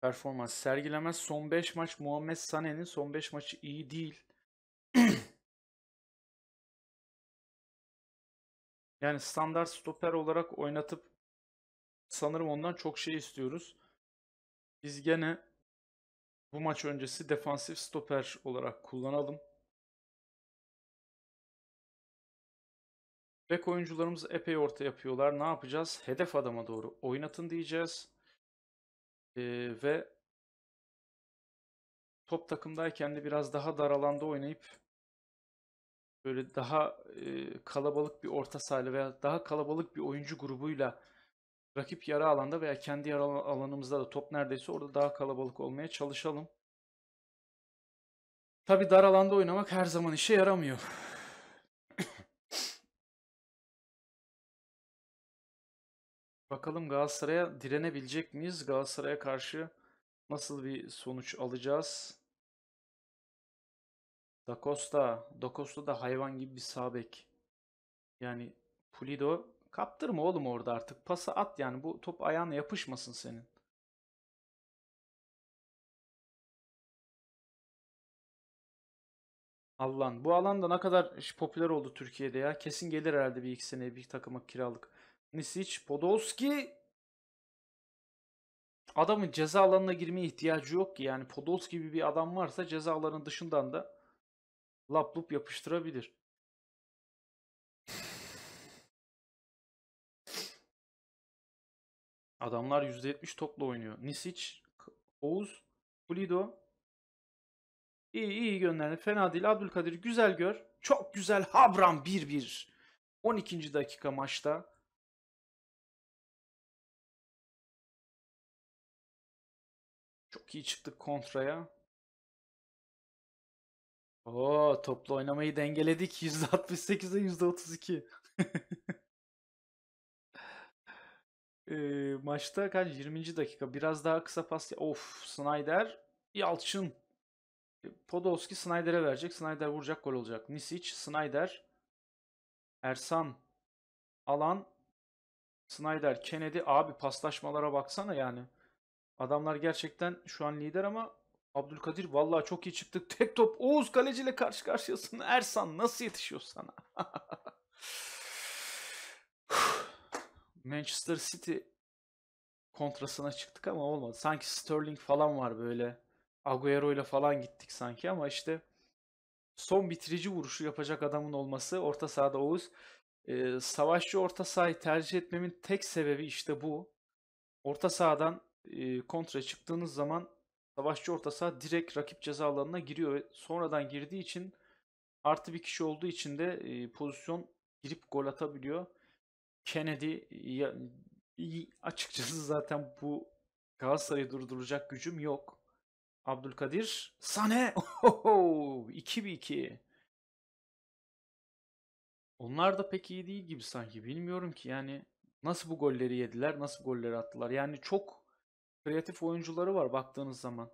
performans sergilemez. Son 5 maç Muhammed Sane'nin son 5 maçı iyi değil. yani standart stoper olarak oynatıp sanırım ondan çok şey istiyoruz. Biz gene bu maç öncesi defansif stoper olarak kullanalım. Bek oyuncularımız epey orta yapıyorlar. Ne yapacağız? Hedef adama doğru oynatın diyeceğiz. Ee, ve top takımdayken de biraz daha dar alanda oynayıp böyle daha e, kalabalık bir orta sahayla veya daha kalabalık bir oyuncu grubuyla rakip yarı alanda veya kendi yarı alanımızda da top neredeyse orada daha kalabalık olmaya çalışalım. Tabi dar alanda oynamak her zaman işe yaramıyor. Bakalım Galatasaray'a direnebilecek miyiz? Galatasaray'a karşı nasıl bir sonuç alacağız? Da Costa. Da Costa da hayvan gibi bir sağ bek. Yani Pulido Kaptırma oğlum orada artık. Pası at yani. Bu top ayağına yapışmasın senin. Allah'ın. Bu alanda ne kadar popüler oldu Türkiye'de ya. Kesin gelir herhalde bir iki seneye bir takıma kiralık. Nisic, Podolski. Adamın ceza alanına girmeye ihtiyacı yok ki. Yani Podolski gibi bir adam varsa ceza alanının dışından da laplup yapıştırabilir. Adamlar %70 topla oynuyor. Nisic, Oğuz, Pulido. İyi iyi gönderdi. Fena değil. Abdülkadir güzel gör. Çok güzel. Habram 1-1. 12. dakika maçta. Çok iyi çıktık kontraya. Oo, toplu oynamayı dengeledik. %68'e %32. E, maçta kaç? 20. dakika. Biraz daha kısa pas. Of Snyder. Yalçın. E, Podolski Snyder'e verecek. Snyder vuracak gol olacak. Nisic, Snyder, Ersan, Alan, Snyder, Kennedy. Abi paslaşmalara baksana yani. Adamlar gerçekten şu an lider ama Abdülkadir vallahi çok iyi çıktık. Tek top Oğuz ile karşı karşıyasın. Ersan nasıl yetişiyor sana? Manchester City kontrasına çıktık ama olmadı. Sanki Sterling falan var böyle. Agüero ile falan gittik sanki ama işte son bitirici vuruşu yapacak adamın olması orta sahada Oğuz. E, savaşçı orta sahayı tercih etmemin tek sebebi işte bu. Orta sahadan e, kontra çıktığınız zaman savaşçı orta saha direkt rakip ceza alanına giriyor. ve Sonradan girdiği için artı bir kişi olduğu için de e, pozisyon girip gol atabiliyor. Kennedy açıkçası zaten bu Galatasaray'ı durduracak gücüm yok. Abdülkadir Sane 2-1-2. Onlar da pek iyi değil gibi sanki. Bilmiyorum ki yani nasıl bu golleri yediler, nasıl golleri attılar. Yani çok kreatif oyuncuları var baktığınız zaman.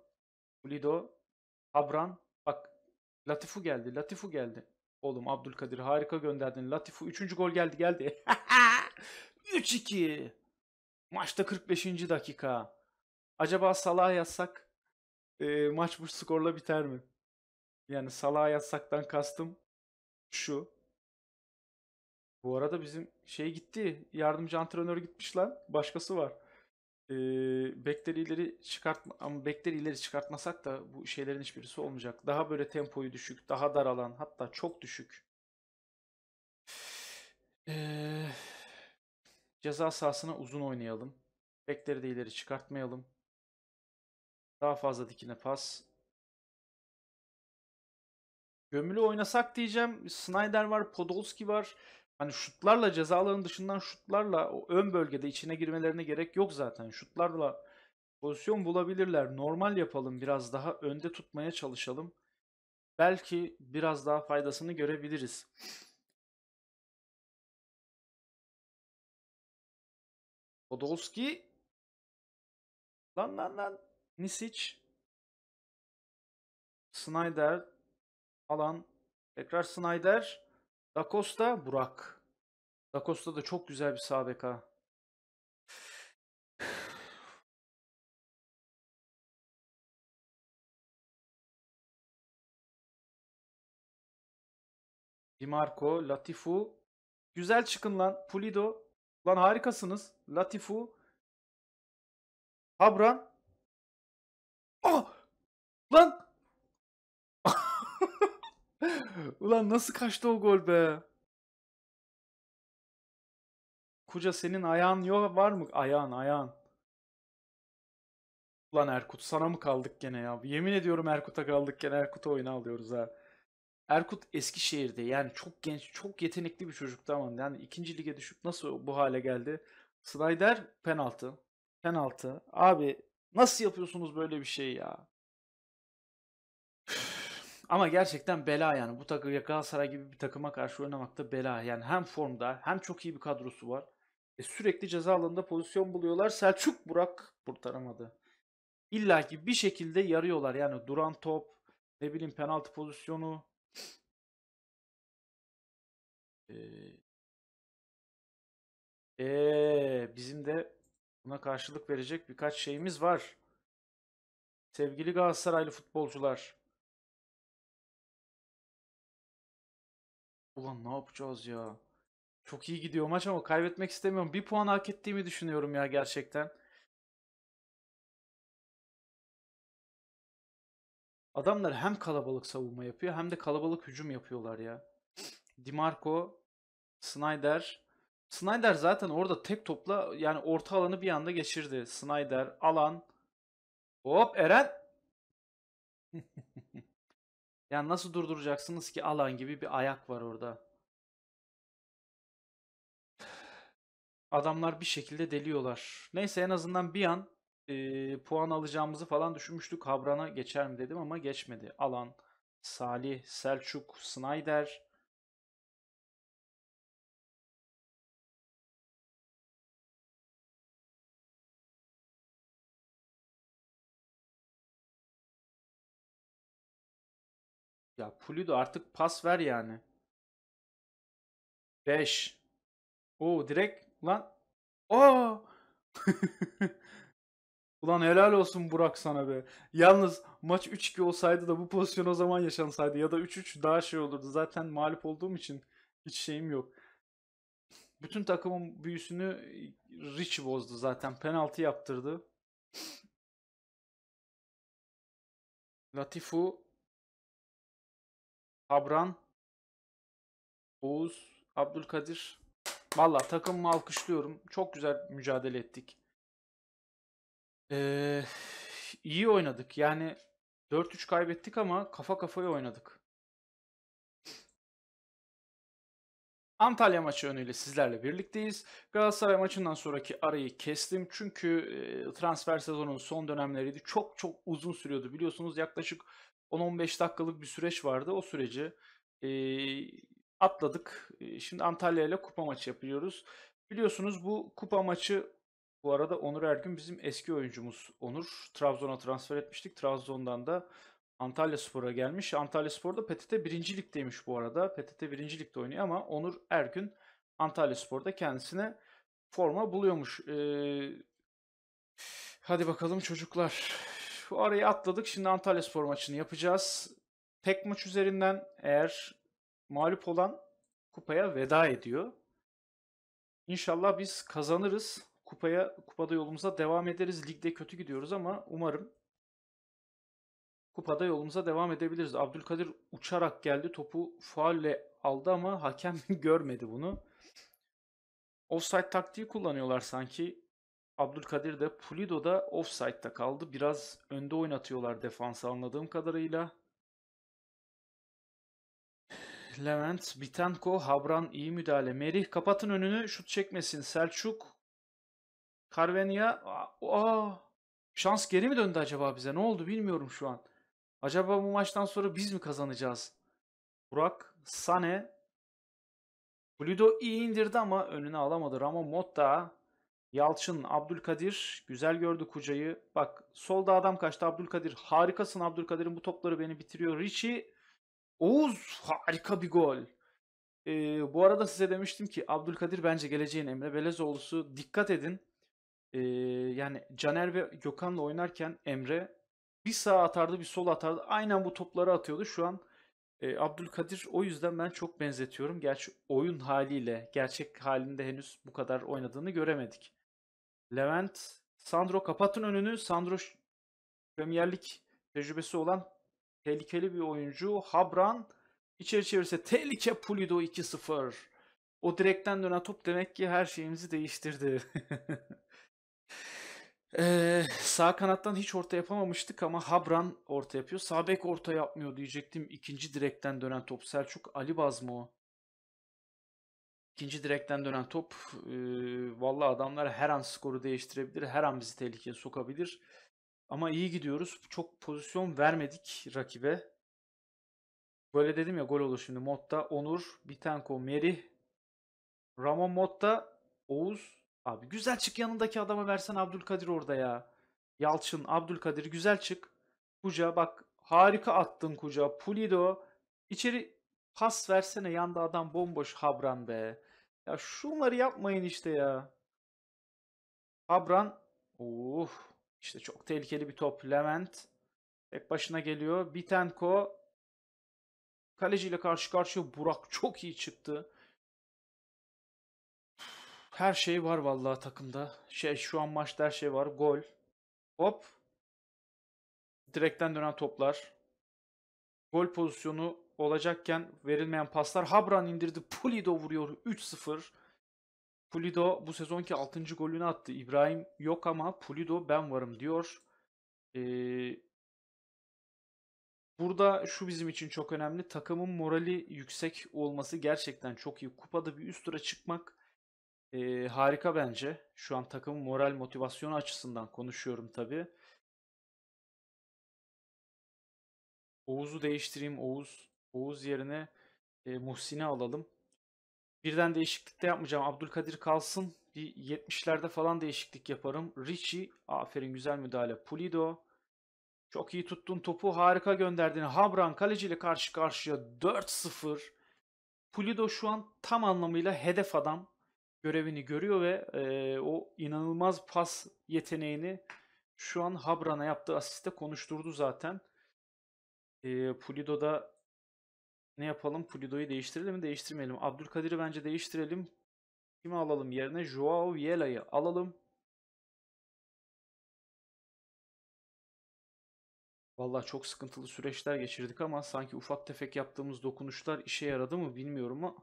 Lido, Abran, bak Latifu geldi, Latifu geldi. Oğlum Abdülkadir harika gönderdin. Latifu 3. gol geldi geldi. 3-2. Maçta 45. dakika. Acaba Salah yazsak e, maç bu skorla biter mi? Yani Salah yazsaktan kastım şu. Bu arada bizim şey gitti. Yardımcı antrenör gitmiş lan. Başkası var. E, bekleri ileri çıkartma ama bekleri ileri çıkartmasak da bu şeylerin hiçbirisi olmayacak. Daha böyle tempoyu düşük, daha dar alan, hatta çok düşük. Eee Ceza sahasına uzun oynayalım. Bekleri de ileri çıkartmayalım. Daha fazla dikine pas. Gömülü oynasak diyeceğim. Snyder var, Podolski var. Hani şutlarla cezaların dışından şutlarla o ön bölgede içine girmelerine gerek yok zaten. Şutlarla pozisyon bulabilirler. Normal yapalım biraz daha önde tutmaya çalışalım. Belki biraz daha faydasını görebiliriz. Podolski. Lan lan lan. Nisic. Snyder. Alan. Tekrar Snyder. Da Costa. Burak. Da Costa da çok güzel bir sağ bek Di Marco, Latifu. Güzel çıkın lan. Pulido. Lan harikasınız. Latifu. Habran. Ah! Lan! Ulan nasıl kaçtı o gol be? Kuca senin ayağın yok var mı? Ayağın ayağın. Ulan Erkut sana mı kaldık gene ya? Yemin ediyorum Erkut'a kaldık gene Erkut'a oyunu alıyoruz ha. Erkut Eskişehir'de yani çok genç, çok yetenekli bir çocuktu ama yani ikinci lige düşüp nasıl bu hale geldi? Slider penaltı. Penaltı. Abi nasıl yapıyorsunuz böyle bir şey ya? Ama gerçekten bela yani. Bu takım Galatasaray gibi bir takıma karşı oynamakta bela. Yani hem formda hem çok iyi bir kadrosu var. E, sürekli ceza alanında pozisyon buluyorlar. Selçuk Burak kurtaramadı. İlla ki bir şekilde yarıyorlar. Yani duran top, ne bileyim penaltı pozisyonu, ee, bizim de buna karşılık verecek birkaç şeyimiz var. Sevgili Galatasaraylı futbolcular. Ulan ne yapacağız ya? Çok iyi gidiyor maç ama kaybetmek istemiyorum. Bir puan hak ettiğimi düşünüyorum ya gerçekten. Adamlar hem kalabalık savunma yapıyor hem de kalabalık hücum yapıyorlar ya. DiMarco, Snyder. Snyder zaten orada tek topla yani orta alanı bir anda geçirdi. Snyder, alan. Hop Eren. yani nasıl durduracaksınız ki alan gibi bir ayak var orada. Adamlar bir şekilde deliyorlar. Neyse en azından bir an e, puan alacağımızı falan düşünmüştük. Habran'a geçer mi dedim ama geçmedi. Alan, Salih, Selçuk, Snyder, Ya Pulido artık pas ver yani. 5. Oo direkt lan. Oo. Ulan helal olsun Burak sana be. Yalnız maç 3-2 olsaydı da bu pozisyon o zaman yaşansaydı ya da 3-3 daha şey olurdu. Zaten mağlup olduğum için hiç şeyim yok. Bütün takımın büyüsünü e, Rich bozdu zaten. Penaltı yaptırdı. Latifu Abran, Oğuz, Abdülkadir. Valla takımımı alkışlıyorum. Çok güzel mücadele ettik. Ee, iyi oynadık. Yani 4-3 kaybettik ama kafa kafaya oynadık. Antalya maçı önüyle sizlerle birlikteyiz. Galatasaray maçından sonraki arayı kestim. Çünkü transfer sezonunun son dönemleriydi. Çok çok uzun sürüyordu biliyorsunuz. Yaklaşık 10-15 dakikalık bir süreç vardı. O süreci e, atladık. Şimdi Antalya ile kupa maçı yapıyoruz. Biliyorsunuz bu kupa maçı bu arada Onur Ergün bizim eski oyuncumuz Onur. Trabzon'a transfer etmiştik. Trabzon'dan da Antalya Spor'a gelmiş. Antalya Spor'da PTT 1. Lig'deymiş bu arada. PTT 1. Lig'de oynuyor ama Onur Ergün Antalya Spor'da kendisine forma buluyormuş. Ee, hadi bakalım çocuklar. Bu arayı atladık. Şimdi Antalya Spor maçını yapacağız. Tek maç üzerinden eğer mağlup olan kupaya veda ediyor. İnşallah biz kazanırız. Kupaya, kupada yolumuza devam ederiz. Ligde kötü gidiyoruz ama umarım kupada yolumuza devam edebiliriz. Abdülkadir uçarak geldi. Topu faulle aldı ama hakem görmedi bunu. Offside taktiği kullanıyorlar sanki. Abdülkadir de Pulido da offside'da kaldı. Biraz önde oynatıyorlar defansı anladığım kadarıyla. Levent, Bitenko Habran iyi müdahale. Merih kapatın önünü şut çekmesin. Selçuk, Carvenia. Aa, şans geri mi döndü acaba bize? Ne oldu bilmiyorum şu an. Acaba bu maçtan sonra biz mi kazanacağız? Burak, Sane. Pulido iyi indirdi ama önünü alamadı. Ramo Motta. Yalçın, Abdülkadir güzel gördü Kuca'yı. Bak solda adam kaçtı Abdülkadir. Harikasın Abdülkadir'in bu topları beni bitiriyor. Richie, Oğuz harika bir gol. Ee, bu arada size demiştim ki Abdülkadir bence geleceğin Emre Belezoğlu'su. Dikkat edin. Ee, yani Caner ve Gökhan'la oynarken Emre bir sağ atardı bir sol atardı. Aynen bu topları atıyordu. Şu an e, Abdülkadir o yüzden ben çok benzetiyorum. Gerçi oyun haliyle, gerçek halinde henüz bu kadar oynadığını göremedik. Levent, Sandro kapatın önünü. Sandro Premier tecrübesi olan tehlikeli bir oyuncu. Habran içeri çevirse tehlike Pulido 2-0. O direkten dönen top demek ki her şeyimizi değiştirdi. ee, sağ kanattan hiç orta yapamamıştık ama Habran orta yapıyor. Sağ bek orta yapmıyor diyecektim. İkinci direkten dönen top Selçuk Alibaz mı o? İkinci direkten dönen top e, valla adamlar her an skoru değiştirebilir. Her an bizi tehlikeye sokabilir. Ama iyi gidiyoruz. Çok pozisyon vermedik rakibe. Böyle dedim ya gol olur şimdi. Motta, Onur, Bitenko, Meri, Ramon Motta, Oğuz. Abi güzel çık yanındaki adama versen Abdülkadir orada ya. Yalçın, Abdülkadir güzel çık. Kuca bak harika attın Kuca. Pulido. içeri pas versene yanda adam bomboş Habran be. Ya şunları yapmayın işte ya. Habran. Uh, işte çok tehlikeli bir top. Levent. Tek başına geliyor. Bitenko. Kaleciyle karşı karşıya Burak çok iyi çıktı. Her şey var vallahi takımda. Şey şu an maçta her şey var. Gol. Hop. Direkten dönen toplar. Gol pozisyonu olacakken verilmeyen paslar. Habran indirdi. Pulido vuruyor 3-0. Pulido bu sezonki 6. golünü attı. İbrahim yok ama Pulido ben varım diyor. Ee, burada şu bizim için çok önemli. Takımın morali yüksek olması gerçekten çok iyi. Kupada bir üst tura çıkmak e, harika bence. Şu an takımın moral motivasyonu açısından konuşuyorum tabii. Oğuz'u değiştireyim. Oğuz Oğuz yerine e, Muhsin'i alalım. Birden değişiklik de yapmayacağım. Abdülkadir kalsın. Bir 70'lerde falan değişiklik yaparım. Richie. Aferin güzel müdahale. Pulido. Çok iyi tuttun topu. Harika gönderdin. Habran kaleciyle karşı karşıya 4-0. Pulido şu an tam anlamıyla hedef adam görevini görüyor ve e, o inanılmaz pas yeteneğini şu an Habran'a yaptığı asiste konuşturdu zaten. E, Pulido da ne yapalım? Pulido'yu değiştirelim mi? Değiştirmeyelim. Abdülkadir'i bence değiştirelim. Kimi alalım yerine? Joao Viela'yı alalım. Vallahi çok sıkıntılı süreçler geçirdik ama sanki ufak tefek yaptığımız dokunuşlar işe yaradı mı bilmiyorum ama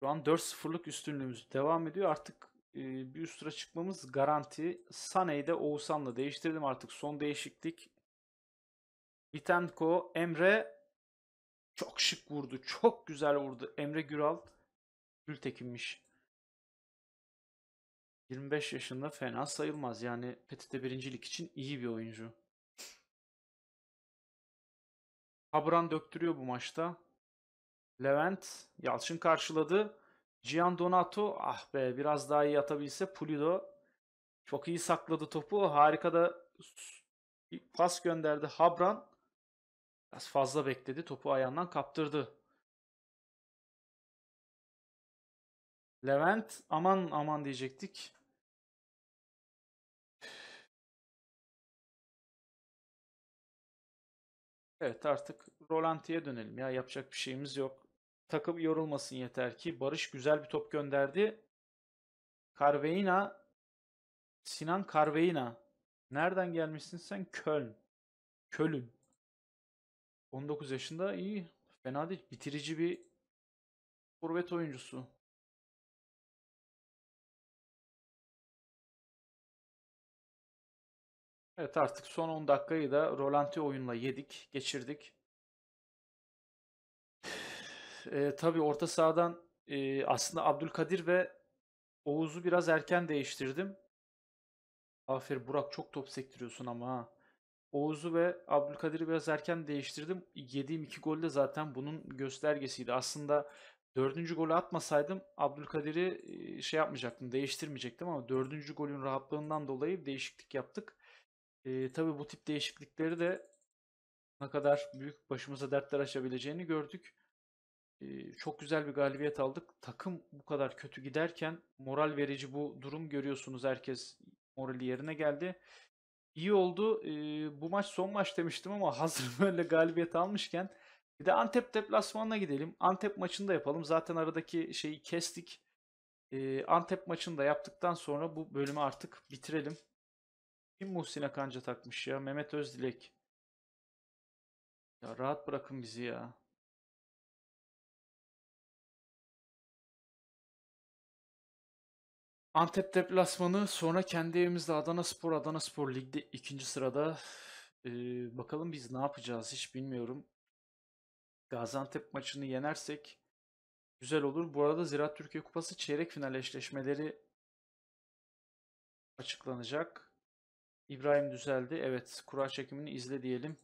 şu an 4-0'lık üstünlüğümüz devam ediyor. Artık e, bir üst tura çıkmamız garanti. Sane'yi de Oğuzhan'la değiştirdim artık son değişiklik. Bitenko, Emre çok şık vurdu. Çok güzel vurdu. Emre Güral Gültekin'miş. 25 yaşında fena sayılmaz. Yani Petit'te birincilik için iyi bir oyuncu. Habran döktürüyor bu maçta. Levent Yalçın karşıladı. Gian Donato ah be biraz daha iyi atabilse Pulido çok iyi sakladı topu. Harika da pas gönderdi Habran. Biraz fazla bekledi. Topu ayağından kaptırdı. Levent aman aman diyecektik. Evet artık Rolanti'ye dönelim ya yapacak bir şeyimiz yok. Takım yorulmasın yeter ki. Barış güzel bir top gönderdi. Carveina Sinan Carveina. Nereden gelmişsin sen? Köln. Köln. 19 yaşında iyi. Fena değil. Bitirici bir forvet oyuncusu. Evet artık son 10 dakikayı da rolanti oyunla yedik, geçirdik. E, tabii orta sahadan e, aslında Abdülkadir ve Oğuz'u biraz erken değiştirdim. Aferin Burak çok top sektiriyorsun ama ha. Oğuz'u ve Abdülkadir'i biraz erken değiştirdim. Yediğim iki gol de zaten bunun göstergesiydi. Aslında dördüncü golü atmasaydım Abdülkadir'i şey yapmayacaktım, değiştirmeyecektim ama dördüncü golün rahatlığından dolayı değişiklik yaptık. E, tabii bu tip değişiklikleri de ne kadar büyük başımıza dertler açabileceğini gördük. E, çok güzel bir galibiyet aldık. Takım bu kadar kötü giderken moral verici bu durum görüyorsunuz. Herkes morali yerine geldi iyi oldu. Ee, bu maç son maç demiştim ama hazır böyle galibiyet almışken bir de Antep deplasmanına gidelim. Antep maçını da yapalım. Zaten aradaki şeyi kestik. Ee, Antep maçını da yaptıktan sonra bu bölümü artık bitirelim. Kim Muhsin Akanca takmış ya? Mehmet Özdilek. Ya rahat bırakın bizi ya. Antep deplasmanı sonra kendi evimizde Adana Spor, Adana Spor Lig'de ikinci sırada. Ee, bakalım biz ne yapacağız hiç bilmiyorum. Gaziantep maçını yenersek güzel olur. Bu arada Ziraat Türkiye Kupası çeyrek final eşleşmeleri açıklanacak. İbrahim düzeldi. Evet kura çekimini izle diyelim.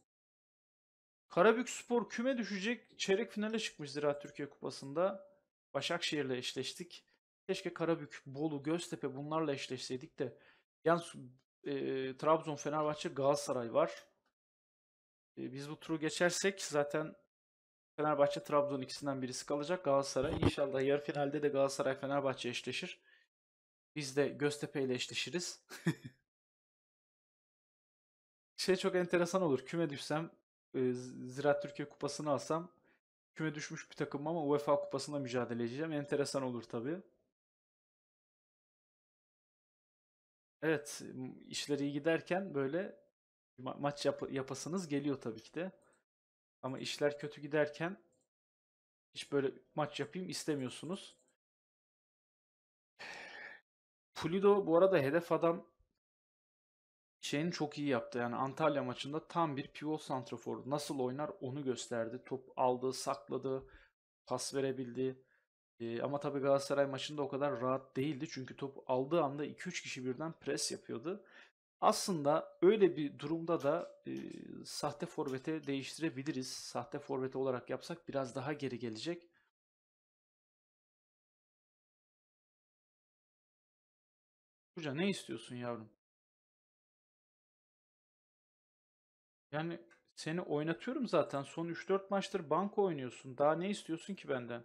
Karabük Spor küme düşecek. Çeyrek finale çıkmış Ziraat Türkiye Kupası'nda. Başakşehir'le eşleştik. Keşke Karabük, Bolu, Göztepe bunlarla eşleşseydik de. Yani e, Trabzon, Fenerbahçe, Galatasaray var. E, biz bu turu geçersek zaten Fenerbahçe, Trabzon ikisinden birisi kalacak. Galatasaray inşallah yarı finalde de Galatasaray, Fenerbahçe eşleşir. Biz de Göztepe ile eşleşiriz. şey çok enteresan olur. Küme düşsem e, Ziraat Türkiye Kupası'nı alsam küme düşmüş bir takım ama UEFA Kupası'nda mücadele edeceğim. Enteresan olur tabii. Evet, işleri iyi giderken böyle ma- maç yap- yapasınız geliyor tabii ki de. Ama işler kötü giderken hiç böyle maç yapayım istemiyorsunuz. Pulido bu arada hedef adam şeyini çok iyi yaptı. Yani Antalya maçında tam bir pivot santrafor. Nasıl oynar onu gösterdi. Top aldı, sakladı, pas verebildi. E, ama tabii Galatasaray maçında o kadar rahat değildi. Çünkü top aldığı anda 2-3 kişi birden pres yapıyordu. Aslında öyle bir durumda da e, sahte forvete değiştirebiliriz. Sahte forvete olarak yapsak biraz daha geri gelecek. Hoca ne istiyorsun yavrum? Yani seni oynatıyorum zaten. Son 3-4 maçtır banka oynuyorsun. Daha ne istiyorsun ki benden?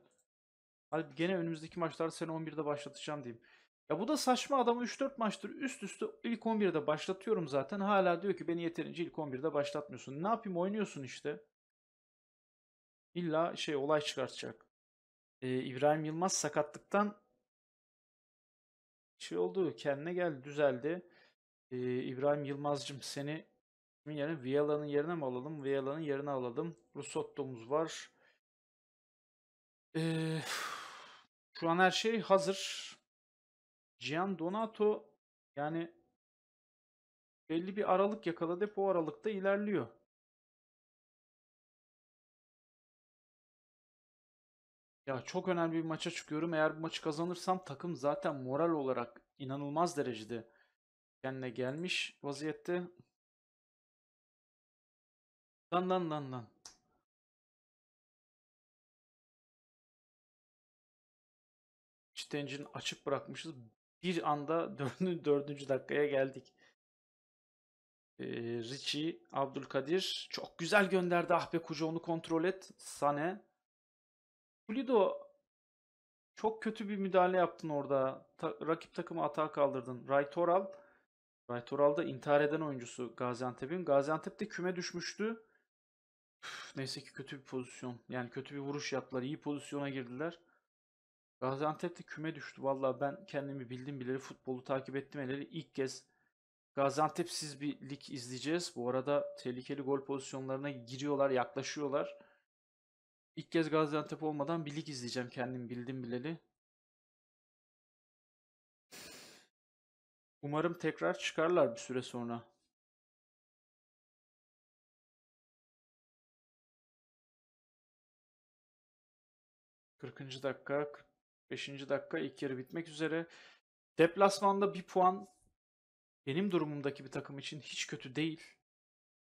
Halbuki gene önümüzdeki maçlar sene 11'de başlatacağım diyeyim. Ya bu da saçma adamı 3-4 maçtır üst üste ilk 11'de başlatıyorum zaten. Hala diyor ki beni yeterince ilk 11'de başlatmıyorsun. Ne yapayım oynuyorsun işte. İlla şey olay çıkartacak. Ee, İbrahim Yılmaz sakatlıktan şey oldu kendine geldi düzeldi. Ee, İbrahim Yılmaz'cım seni kimin yerine? Viala'nın yerine mi alalım? Viala'nın yerine alalım. Rusotto'muz var. Eee şu an her şey hazır. Gian Donato yani belli bir aralık yakaladı. Hep o aralıkta ilerliyor. Ya çok önemli bir maça çıkıyorum. Eğer bu maçı kazanırsam takım zaten moral olarak inanılmaz derecede kendine gelmiş vaziyette. Lan lan lan lan. Twitch açık bırakmışız. Bir anda dördüncü dakikaya geldik. Ee, Richie, Abdülkadir çok güzel gönderdi. Ah be kuca onu kontrol et. Sane. Pulido çok kötü bir müdahale yaptın orada. Ta- rakip takımı hata kaldırdın. Ray Toral, da intihar eden oyuncusu Gaziantep'in. Gaziantep de küme düşmüştü. Üf, neyse ki kötü bir pozisyon. Yani kötü bir vuruş yaptılar. İyi pozisyona girdiler. Gaziantep de küme düştü. Valla ben kendimi bildim bileli futbolu takip ettim elleri ilk kez Gaziantep'siz bir lig izleyeceğiz. Bu arada tehlikeli gol pozisyonlarına giriyorlar, yaklaşıyorlar. İlk kez Gaziantep olmadan bir lig izleyeceğim kendim bildim bileli. Umarım tekrar çıkarlar bir süre sonra. Kırkıncı dakika, 5. dakika ilk yarı bitmek üzere. Deplasmanda bir puan benim durumumdaki bir takım için hiç kötü değil.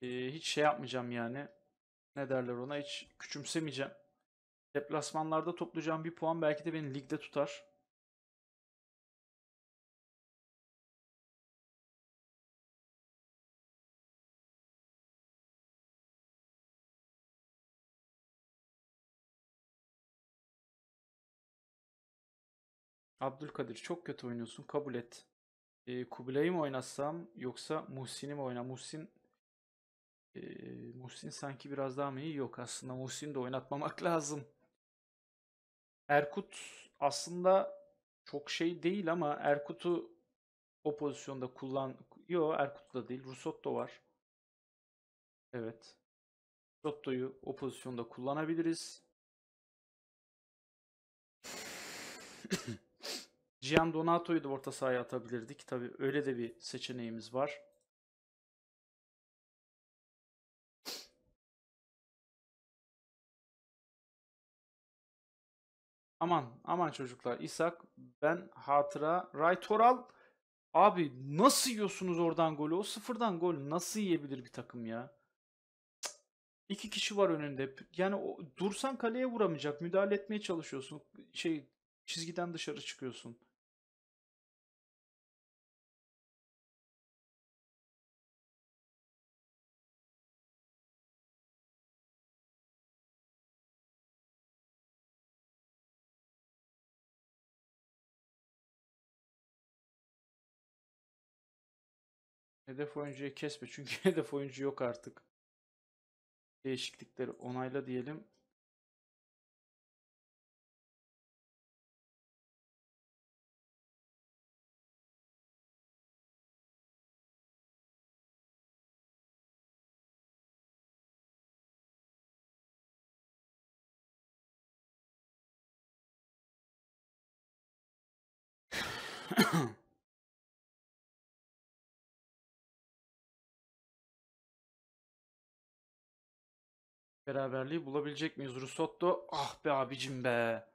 Ee, hiç şey yapmayacağım yani. Ne derler ona hiç küçümsemeyeceğim. Deplasmanlarda toplayacağım bir puan belki de beni ligde tutar. Abdülkadir çok kötü oynuyorsun kabul et. E, Kubilay'ı mı oynatsam yoksa Muhsin'i mi oyna? Muhsin e, Muhsin sanki biraz daha mı iyi? Yok aslında Muhsin de oynatmamak lazım. Erkut aslında çok şey değil ama Erkut'u o pozisyonda kullan... Yo Erkut da değil. Rusotto var. Evet. Rusotto'yu o pozisyonda kullanabiliriz. Gian Donato'yu da orta sahaya atabilirdik. Tabi öyle de bir seçeneğimiz var. Aman aman çocuklar İshak ben hatıra Ray Toral abi nasıl yiyorsunuz oradan golü o sıfırdan gol nasıl yiyebilir bir takım ya İki kişi var önünde yani o, dursan kaleye vuramayacak müdahale etmeye çalışıyorsun şey çizgiden dışarı çıkıyorsun Hedef oyuncuyu kesme çünkü hedef oyuncu yok artık. Değişiklikleri onayla diyelim. Beraberliği bulabilecek miyiz? Rusotto. Ah be abicim be.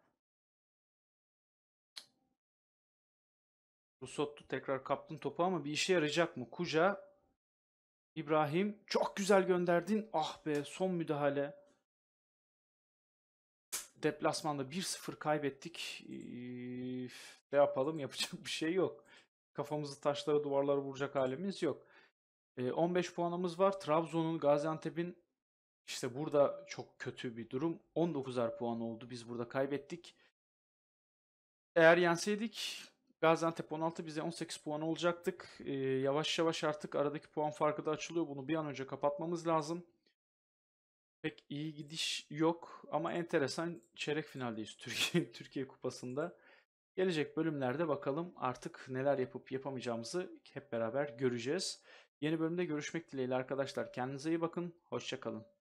Rusotto tekrar kaptın topu ama bir işe yarayacak mı? Kuca. İbrahim. Çok güzel gönderdin. Ah be son müdahale. Deplasmanda 1-0 kaybettik. ne yapalım? Yapacak bir şey yok. Kafamızı taşlara duvarlara vuracak halimiz yok. 15 e, puanımız var. Trabzon'un, Gaziantep'in işte burada çok kötü bir durum. 19'ar puan oldu. Biz burada kaybettik. Eğer yenseydik Gaziantep 16 bize 18 puan olacaktık. Ee, yavaş yavaş artık aradaki puan farkı da açılıyor. Bunu bir an önce kapatmamız lazım. Pek iyi gidiş yok ama enteresan çeyrek finaldeyiz Türkiye Türkiye Kupası'nda. Gelecek bölümlerde bakalım artık neler yapıp yapamayacağımızı hep beraber göreceğiz. Yeni bölümde görüşmek dileğiyle arkadaşlar. Kendinize iyi bakın. Hoşçakalın.